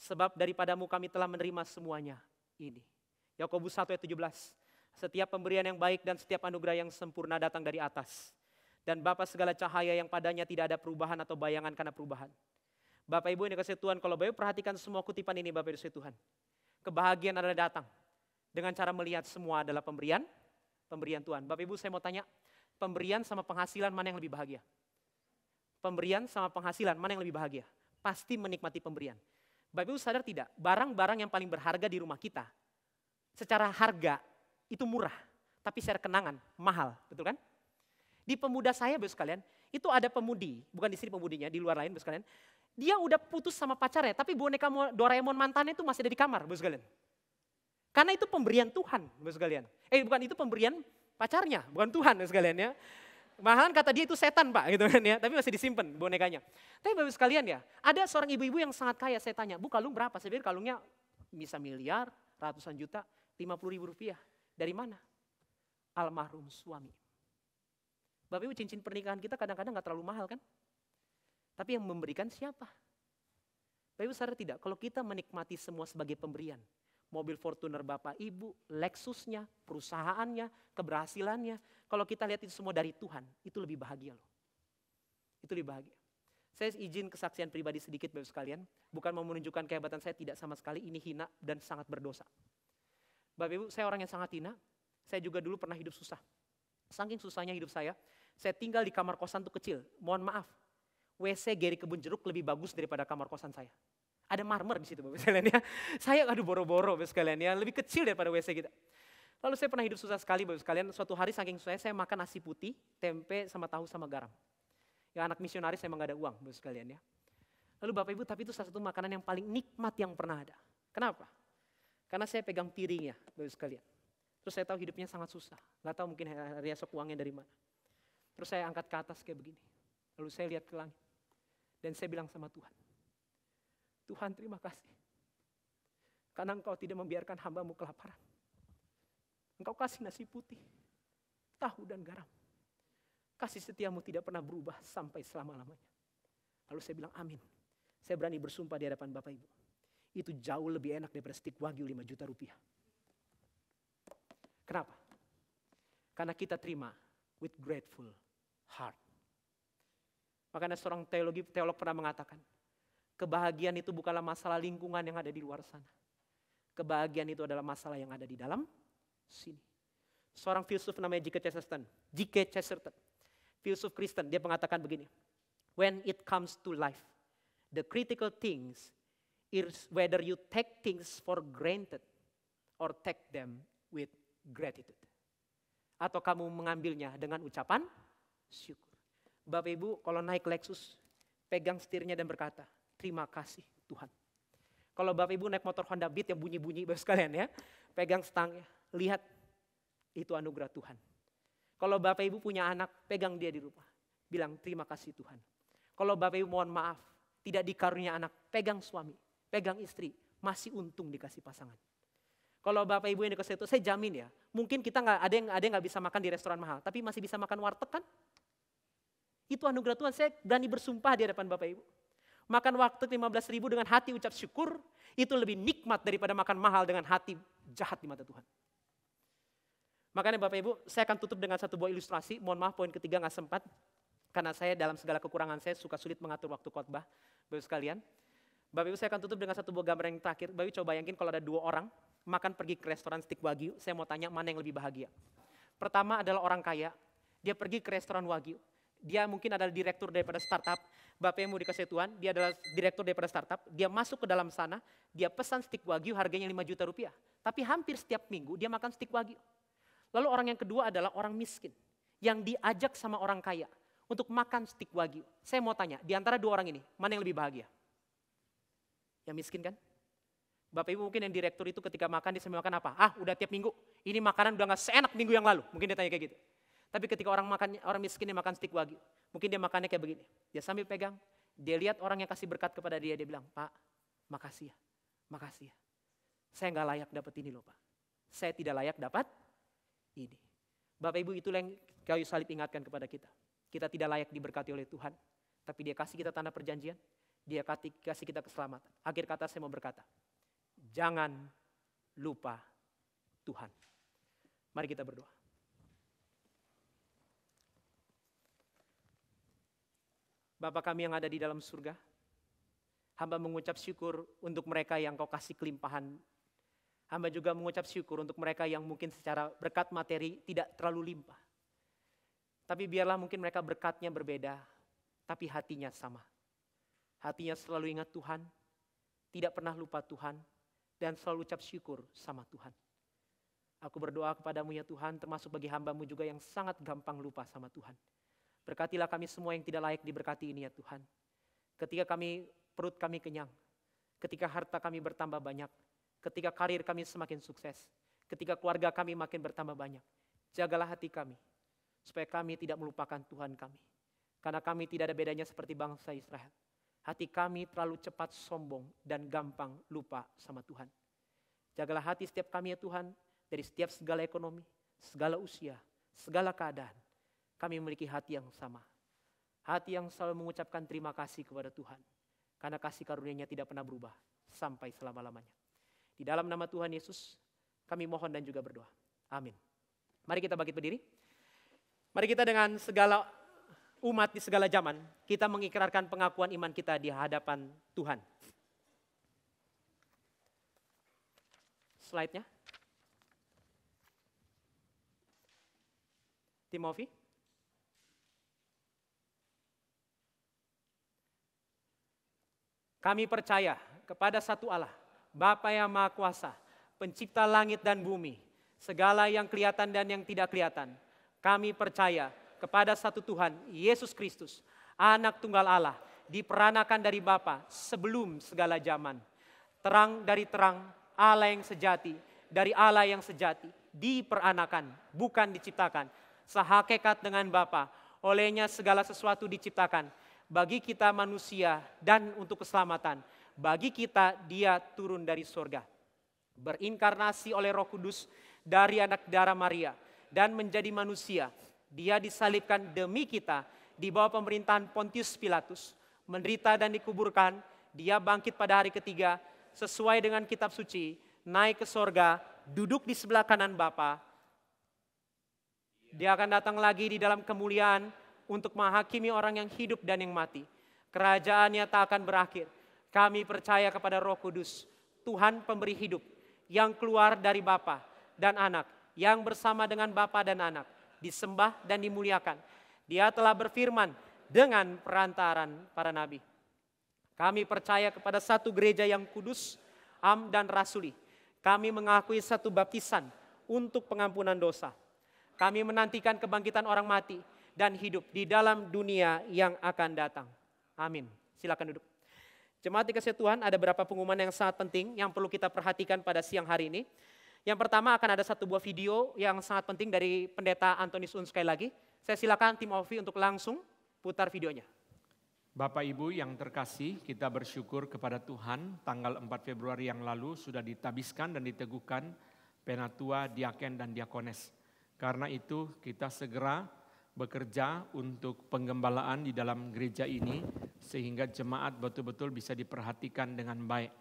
Sebab daripadamu kami telah menerima semuanya ini. Yakobus 1 ayat 17. Setiap pemberian yang baik dan setiap anugerah yang sempurna datang dari atas. Dan Bapa segala cahaya yang padanya tidak ada perubahan atau bayangan karena perubahan. Bapak Ibu yang dikasih Tuhan, kalau Bapak Ibu perhatikan semua kutipan ini Bapak Ibu dikasih Tuhan. Kebahagiaan adalah datang dengan cara melihat semua adalah pemberian, pemberian Tuhan. Bapak Ibu saya mau tanya, pemberian sama penghasilan mana yang lebih bahagia? Pemberian sama penghasilan mana yang lebih bahagia? Pasti menikmati pemberian. Bapak Ibu sadar tidak, barang-barang yang paling berharga di rumah kita, secara harga itu murah, tapi secara kenangan mahal, betul kan? Di pemuda saya, Bapak sekalian, itu ada pemudi, bukan di sini pemudinya, di luar lain, Bapak sekalian. Dia udah putus sama pacarnya, tapi boneka Doraemon mantannya itu masih ada di kamar, bos sekalian. Karena itu pemberian Tuhan, bos sekalian. Eh bukan itu pemberian pacarnya, bukan Tuhan bos sekalian ya. Malahan kata dia itu setan pak gitu kan ya, tapi masih disimpan bonekanya. Tapi bapak sekalian ya, ada seorang ibu-ibu yang sangat kaya, saya tanya, bu kalung berapa? Saya pikir kalungnya bisa miliar, ratusan juta, lima puluh ribu rupiah. Dari mana? Almarhum suami. Bapak Ibu cincin pernikahan kita kadang-kadang gak terlalu mahal kan? Tapi yang memberikan siapa? Bapak Ibu sadar tidak kalau kita menikmati semua sebagai pemberian. Mobil Fortuner Bapak Ibu, Lexusnya, perusahaannya, keberhasilannya. Kalau kita lihat itu semua dari Tuhan, itu lebih bahagia loh. Itu lebih bahagia. Saya izin kesaksian pribadi sedikit Bapak Ibu sekalian. Bukan mau menunjukkan kehebatan saya tidak sama sekali, ini hina dan sangat berdosa. Bapak Ibu, saya orang yang sangat hina. Saya juga dulu pernah hidup susah. Saking susahnya hidup saya, saya tinggal di kamar kosan tuh kecil. Mohon maaf, WC Gary Kebun Jeruk lebih bagus daripada kamar kosan saya. Ada marmer di situ Bapak sekalian ya. Saya aduh boro-boro Bapak sekalian ya, lebih kecil daripada WC kita. Lalu saya pernah hidup susah sekali Bapak sekalian, suatu hari saking susahnya saya makan nasi putih, tempe sama tahu sama garam. Ya anak misionaris emang gak ada uang Bapak sekalian ya. Lalu Bapak Ibu, tapi itu salah satu makanan yang paling nikmat yang pernah ada. Kenapa? Karena saya pegang piringnya, Bapak sekalian. Terus saya tahu hidupnya sangat susah. Gak tahu mungkin hari eh, esok uangnya dari mana. Terus saya angkat ke atas kayak begini. Lalu saya lihat ke langit. Dan saya bilang sama Tuhan, Tuhan terima kasih. Karena engkau tidak membiarkan hambamu kelaparan. Engkau kasih nasi putih, tahu dan garam. Kasih setiamu tidak pernah berubah sampai selama-lamanya. Lalu saya bilang amin. Saya berani bersumpah di hadapan Bapak Ibu. Itu jauh lebih enak daripada stik wagyu 5 juta rupiah. Kenapa? Karena kita terima with grateful heart. Makanya seorang teologi, teolog pernah mengatakan, kebahagiaan itu bukanlah masalah lingkungan yang ada di luar sana. Kebahagiaan itu adalah masalah yang ada di dalam sini. Seorang filsuf namanya J.K. Chesterton. J.K. Chesterton. Filsuf Kristen, dia mengatakan begini. When it comes to life, the critical things is whether you take things for granted or take them with gratitude. Atau kamu mengambilnya dengan ucapan syukur. Bapak Ibu kalau naik Lexus, pegang setirnya dan berkata, terima kasih Tuhan. Kalau Bapak Ibu naik motor Honda Beat yang bunyi-bunyi Bapak sekalian ya, pegang stangnya, lihat itu anugerah Tuhan. Kalau Bapak Ibu punya anak, pegang dia di rumah. Bilang terima kasih Tuhan. Kalau Bapak Ibu mohon maaf, tidak dikarunia anak, pegang suami, pegang istri, masih untung dikasih pasangan. Kalau bapak ibu yang dikasih itu, saya jamin ya, mungkin kita nggak ada yang ada yang nggak bisa makan di restoran mahal, tapi masih bisa makan warteg kan? Itu anugerah Tuhan, saya berani bersumpah di hadapan Bapak Ibu. Makan waktu 15 ribu dengan hati ucap syukur, itu lebih nikmat daripada makan mahal dengan hati jahat di mata Tuhan. Makanya Bapak Ibu, saya akan tutup dengan satu buah ilustrasi. Mohon maaf poin ketiga nggak sempat. Karena saya dalam segala kekurangan saya suka sulit mengatur waktu khotbah. Bapak Ibu sekalian. Bapak Ibu saya akan tutup dengan satu buah gambar yang terakhir. Bapak Ibu coba bayangin kalau ada dua orang makan pergi ke restoran stik wagyu. Saya mau tanya mana yang lebih bahagia. Pertama adalah orang kaya. Dia pergi ke restoran wagyu dia mungkin adalah direktur daripada startup, bapak mau dikasih Tuhan, dia adalah direktur daripada startup, dia masuk ke dalam sana, dia pesan stik wagyu harganya 5 juta rupiah. Tapi hampir setiap minggu dia makan stik wagyu. Lalu orang yang kedua adalah orang miskin, yang diajak sama orang kaya untuk makan stik wagyu. Saya mau tanya, di antara dua orang ini, mana yang lebih bahagia? Yang miskin kan? Bapak Ibu mungkin yang direktur itu ketika makan dia sambil makan apa? Ah udah tiap minggu, ini makanan udah gak seenak minggu yang lalu. Mungkin dia tanya kayak gitu. Tapi ketika orang makan orang miskin yang makan stik wagyu, mungkin dia makannya kayak begini. Dia sambil pegang, dia lihat orang yang kasih berkat kepada dia, dia bilang, "Pak, makasih ya. Makasih ya. Saya nggak layak dapat ini loh, Pak. Saya tidak layak dapat ini." Bapak Ibu itulah yang kayu salib ingatkan kepada kita. Kita tidak layak diberkati oleh Tuhan, tapi dia kasih kita tanda perjanjian, dia kasih kita keselamatan. Akhir kata saya mau berkata, jangan lupa Tuhan. Mari kita berdoa. Bapak kami yang ada di dalam surga, hamba mengucap syukur untuk mereka yang kau kasih kelimpahan. Hamba juga mengucap syukur untuk mereka yang mungkin secara berkat materi tidak terlalu limpah. Tapi biarlah mungkin mereka berkatnya berbeda, tapi hatinya sama. Hatinya selalu ingat Tuhan, tidak pernah lupa Tuhan, dan selalu ucap syukur sama Tuhan. Aku berdoa kepadamu ya Tuhan, termasuk bagi hambamu juga yang sangat gampang lupa sama Tuhan. Berkatilah kami semua yang tidak layak diberkati ini ya Tuhan. Ketika kami perut kami kenyang, ketika harta kami bertambah banyak, ketika karir kami semakin sukses, ketika keluarga kami makin bertambah banyak. Jagalah hati kami supaya kami tidak melupakan Tuhan kami. Karena kami tidak ada bedanya seperti bangsa Israel. Hati kami terlalu cepat sombong dan gampang lupa sama Tuhan. Jagalah hati setiap kami ya Tuhan dari setiap segala ekonomi, segala usia, segala keadaan kami memiliki hati yang sama. Hati yang selalu mengucapkan terima kasih kepada Tuhan. Karena kasih karunia-Nya tidak pernah berubah sampai selama-lamanya. Di dalam nama Tuhan Yesus, kami mohon dan juga berdoa. Amin. Mari kita bangkit berdiri. Mari kita dengan segala umat di segala zaman, kita mengikrarkan pengakuan iman kita di hadapan Tuhan. Slide-nya. Timofi. Kami percaya kepada satu Allah, Bapa yang Maha Kuasa, pencipta langit dan bumi, segala yang kelihatan dan yang tidak kelihatan. Kami percaya kepada satu Tuhan, Yesus Kristus, anak tunggal Allah, diperanakan dari Bapa sebelum segala zaman. Terang dari terang, Allah yang sejati, dari Allah yang sejati, diperanakan, bukan diciptakan. Sehakikat dengan Bapa, olehnya segala sesuatu diciptakan bagi kita manusia dan untuk keselamatan. Bagi kita dia turun dari sorga. Berinkarnasi oleh roh kudus dari anak darah Maria. Dan menjadi manusia. Dia disalibkan demi kita di bawah pemerintahan Pontius Pilatus. Menderita dan dikuburkan. Dia bangkit pada hari ketiga sesuai dengan kitab suci. Naik ke sorga, duduk di sebelah kanan Bapa. Dia akan datang lagi di dalam kemuliaan untuk menghakimi orang yang hidup dan yang mati. Kerajaannya tak akan berakhir. Kami percaya kepada Roh Kudus, Tuhan pemberi hidup yang keluar dari Bapa dan Anak, yang bersama dengan Bapa dan Anak, disembah dan dimuliakan. Dia telah berfirman dengan perantaran para nabi. Kami percaya kepada satu gereja yang kudus, am dan rasuli. Kami mengakui satu baptisan untuk pengampunan dosa. Kami menantikan kebangkitan orang mati dan hidup di dalam dunia yang akan datang. Amin. Silakan duduk. Jemaat dikasih Tuhan, ada beberapa pengumuman yang sangat penting yang perlu kita perhatikan pada siang hari ini. Yang pertama akan ada satu buah video yang sangat penting dari pendeta Antonis Un sekali lagi. Saya silakan tim Ovi untuk langsung putar videonya. Bapak Ibu yang terkasih, kita bersyukur kepada Tuhan tanggal 4 Februari yang lalu sudah ditabiskan dan diteguhkan penatua, diaken, dan diakones. Karena itu kita segera bekerja untuk penggembalaan di dalam gereja ini sehingga jemaat betul-betul bisa diperhatikan dengan baik.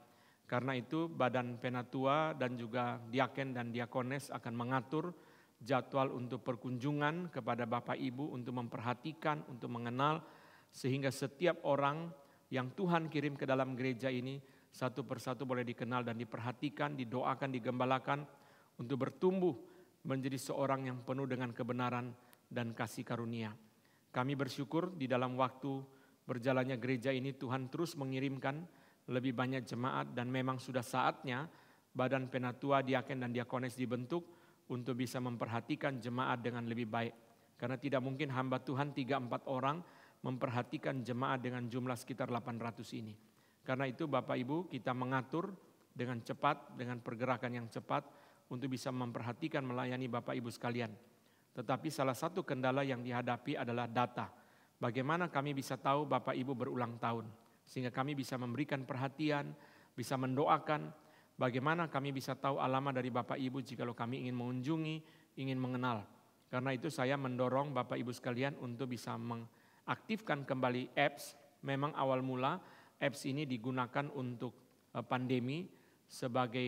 Karena itu badan penatua dan juga diaken dan diakones akan mengatur jadwal untuk perkunjungan kepada Bapak Ibu untuk memperhatikan, untuk mengenal sehingga setiap orang yang Tuhan kirim ke dalam gereja ini satu persatu boleh dikenal dan diperhatikan, didoakan, digembalakan untuk bertumbuh menjadi seorang yang penuh dengan kebenaran dan kasih karunia. Kami bersyukur di dalam waktu berjalannya gereja ini Tuhan terus mengirimkan lebih banyak jemaat dan memang sudah saatnya badan penatua, diaken dan diakones dibentuk untuk bisa memperhatikan jemaat dengan lebih baik. Karena tidak mungkin hamba Tuhan 3-4 orang memperhatikan jemaat dengan jumlah sekitar 800 ini. Karena itu Bapak Ibu kita mengatur dengan cepat, dengan pergerakan yang cepat untuk bisa memperhatikan melayani Bapak Ibu sekalian. Tetapi salah satu kendala yang dihadapi adalah data. Bagaimana kami bisa tahu Bapak Ibu berulang tahun. Sehingga kami bisa memberikan perhatian, bisa mendoakan. Bagaimana kami bisa tahu alamat dari Bapak Ibu jika kami ingin mengunjungi, ingin mengenal. Karena itu saya mendorong Bapak Ibu sekalian untuk bisa mengaktifkan kembali apps. Memang awal mula apps ini digunakan untuk eh, pandemi sebagai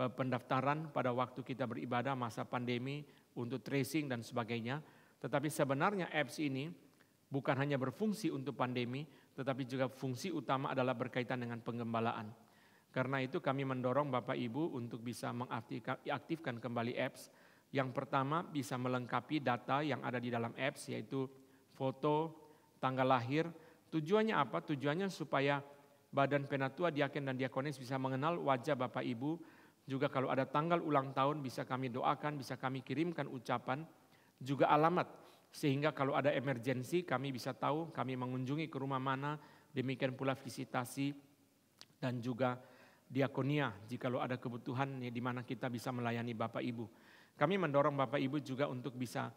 eh, pendaftaran pada waktu kita beribadah masa pandemi untuk tracing dan sebagainya. Tetapi sebenarnya apps ini bukan hanya berfungsi untuk pandemi, tetapi juga fungsi utama adalah berkaitan dengan penggembalaan. Karena itu kami mendorong Bapak Ibu untuk bisa mengaktifkan kembali apps. Yang pertama bisa melengkapi data yang ada di dalam apps yaitu foto, tanggal lahir. Tujuannya apa? Tujuannya supaya Badan Penatua, Diaken dan Diakonis bisa mengenal wajah Bapak Ibu juga kalau ada tanggal ulang tahun bisa kami doakan, bisa kami kirimkan ucapan, juga alamat. Sehingga kalau ada emergensi kami bisa tahu kami mengunjungi ke rumah mana, demikian pula visitasi dan juga diakonia lo ada kebutuhan ya, di mana kita bisa melayani Bapak Ibu. Kami mendorong Bapak Ibu juga untuk bisa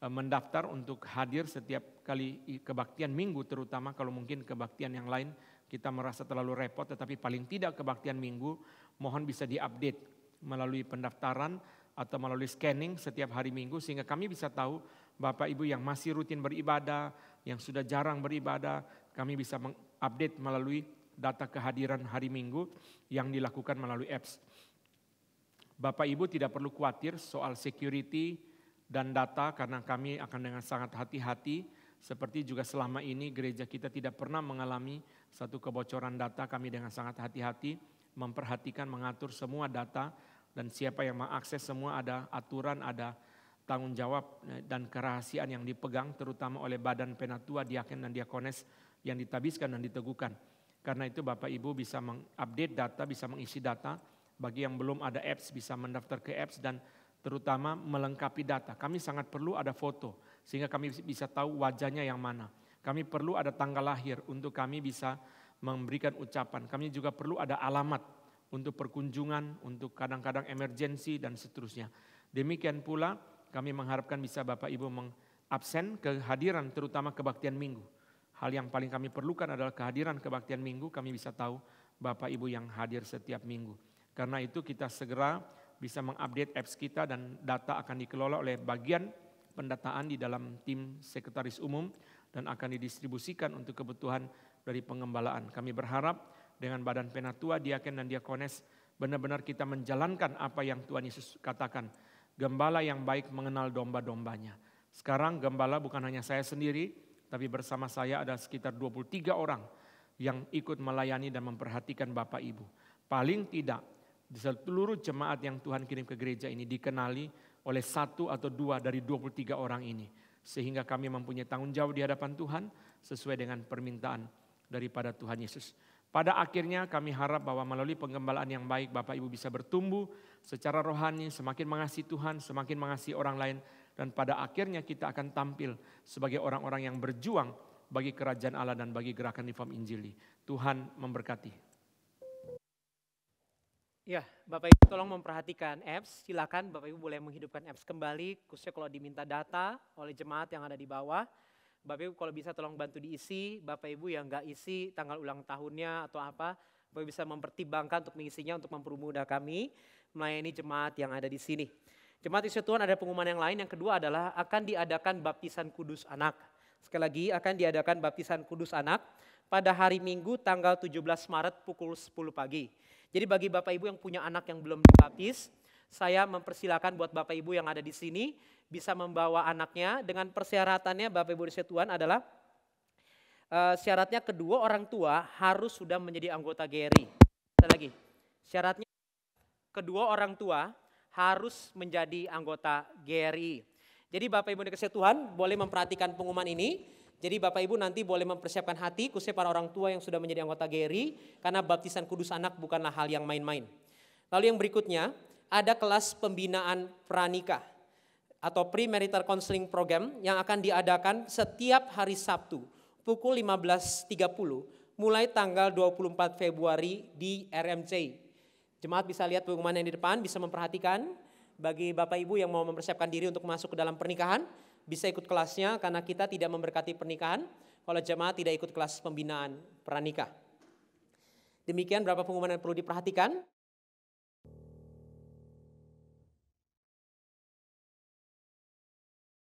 e, mendaftar untuk hadir setiap kali kebaktian minggu terutama kalau mungkin kebaktian yang lain kita merasa terlalu repot tetapi paling tidak kebaktian minggu mohon bisa diupdate melalui pendaftaran atau melalui scanning setiap hari Minggu sehingga kami bisa tahu Bapak Ibu yang masih rutin beribadah, yang sudah jarang beribadah, kami bisa mengupdate melalui data kehadiran hari Minggu yang dilakukan melalui apps. Bapak Ibu tidak perlu khawatir soal security dan data karena kami akan dengan sangat hati-hati seperti juga selama ini gereja kita tidak pernah mengalami satu kebocoran data kami dengan sangat hati-hati memperhatikan, mengatur semua data dan siapa yang mengakses semua ada aturan, ada tanggung jawab eh, dan kerahasiaan yang dipegang terutama oleh badan penatua, diaken dan diakones yang ditabiskan dan diteguhkan. Karena itu Bapak Ibu bisa mengupdate data, bisa mengisi data. Bagi yang belum ada apps bisa mendaftar ke apps dan terutama melengkapi data. Kami sangat perlu ada foto sehingga kami bisa tahu wajahnya yang mana. Kami perlu ada tanggal lahir untuk kami bisa memberikan ucapan. Kami juga perlu ada alamat untuk perkunjungan, untuk kadang-kadang emergensi dan seterusnya. Demikian pula kami mengharapkan bisa Bapak Ibu mengabsen kehadiran terutama kebaktian minggu. Hal yang paling kami perlukan adalah kehadiran kebaktian minggu kami bisa tahu Bapak Ibu yang hadir setiap minggu. Karena itu kita segera bisa mengupdate apps kita dan data akan dikelola oleh bagian pendataan di dalam tim sekretaris umum dan akan didistribusikan untuk kebutuhan dari pengembalaan. Kami berharap dengan badan penatua, diaken dan diakones benar-benar kita menjalankan apa yang Tuhan Yesus katakan. Gembala yang baik mengenal domba-dombanya. Sekarang gembala bukan hanya saya sendiri, tapi bersama saya ada sekitar 23 orang yang ikut melayani dan memperhatikan Bapak Ibu. Paling tidak di seluruh jemaat yang Tuhan kirim ke gereja ini dikenali oleh satu atau dua dari 23 orang ini. Sehingga kami mempunyai tanggung jawab di hadapan Tuhan sesuai dengan permintaan daripada Tuhan Yesus. Pada akhirnya kami harap bahwa melalui penggembalaan yang baik Bapak Ibu bisa bertumbuh secara rohani, semakin mengasihi Tuhan, semakin mengasihi orang lain. Dan pada akhirnya kita akan tampil sebagai orang-orang yang berjuang bagi kerajaan Allah dan bagi gerakan Reform Injili. Tuhan memberkati. Ya, Bapak Ibu tolong memperhatikan apps. Silakan Bapak Ibu boleh menghidupkan apps kembali, khususnya kalau diminta data oleh jemaat yang ada di bawah. Bapak Ibu kalau bisa tolong bantu diisi, Bapak Ibu yang nggak isi tanggal ulang tahunnya atau apa, Bapak bisa mempertimbangkan untuk mengisinya untuk mempermudah kami melayani jemaat yang ada di sini. Jemaat Yesus Tuhan ada pengumuman yang lain, yang kedua adalah akan diadakan baptisan kudus anak. Sekali lagi akan diadakan baptisan kudus anak pada hari Minggu tanggal 17 Maret pukul 10 pagi. Jadi bagi Bapak Ibu yang punya anak yang belum dibaptis, saya mempersilahkan buat Bapak Ibu yang ada di sini bisa membawa anaknya dengan persyaratannya Bapak Ibu Tuhan adalah uh, syaratnya kedua orang tua harus sudah menjadi anggota GRI. Sekali lagi, syaratnya kedua orang tua harus menjadi anggota GRI. Jadi Bapak Ibu dikasih Tuhan boleh memperhatikan pengumuman ini. Jadi Bapak Ibu nanti boleh mempersiapkan hati khususnya para orang tua yang sudah menjadi anggota GRI karena baptisan kudus anak bukanlah hal yang main-main. Lalu yang berikutnya, ada kelas pembinaan pranikah atau premarital counseling program yang akan diadakan setiap hari Sabtu pukul 15.30 mulai tanggal 24 Februari di RMC. Jemaat bisa lihat pengumuman yang di depan, bisa memperhatikan bagi Bapak Ibu yang mau mempersiapkan diri untuk masuk ke dalam pernikahan, bisa ikut kelasnya karena kita tidak memberkati pernikahan kalau jemaat tidak ikut kelas pembinaan pranikah. Demikian berapa pengumuman yang perlu diperhatikan.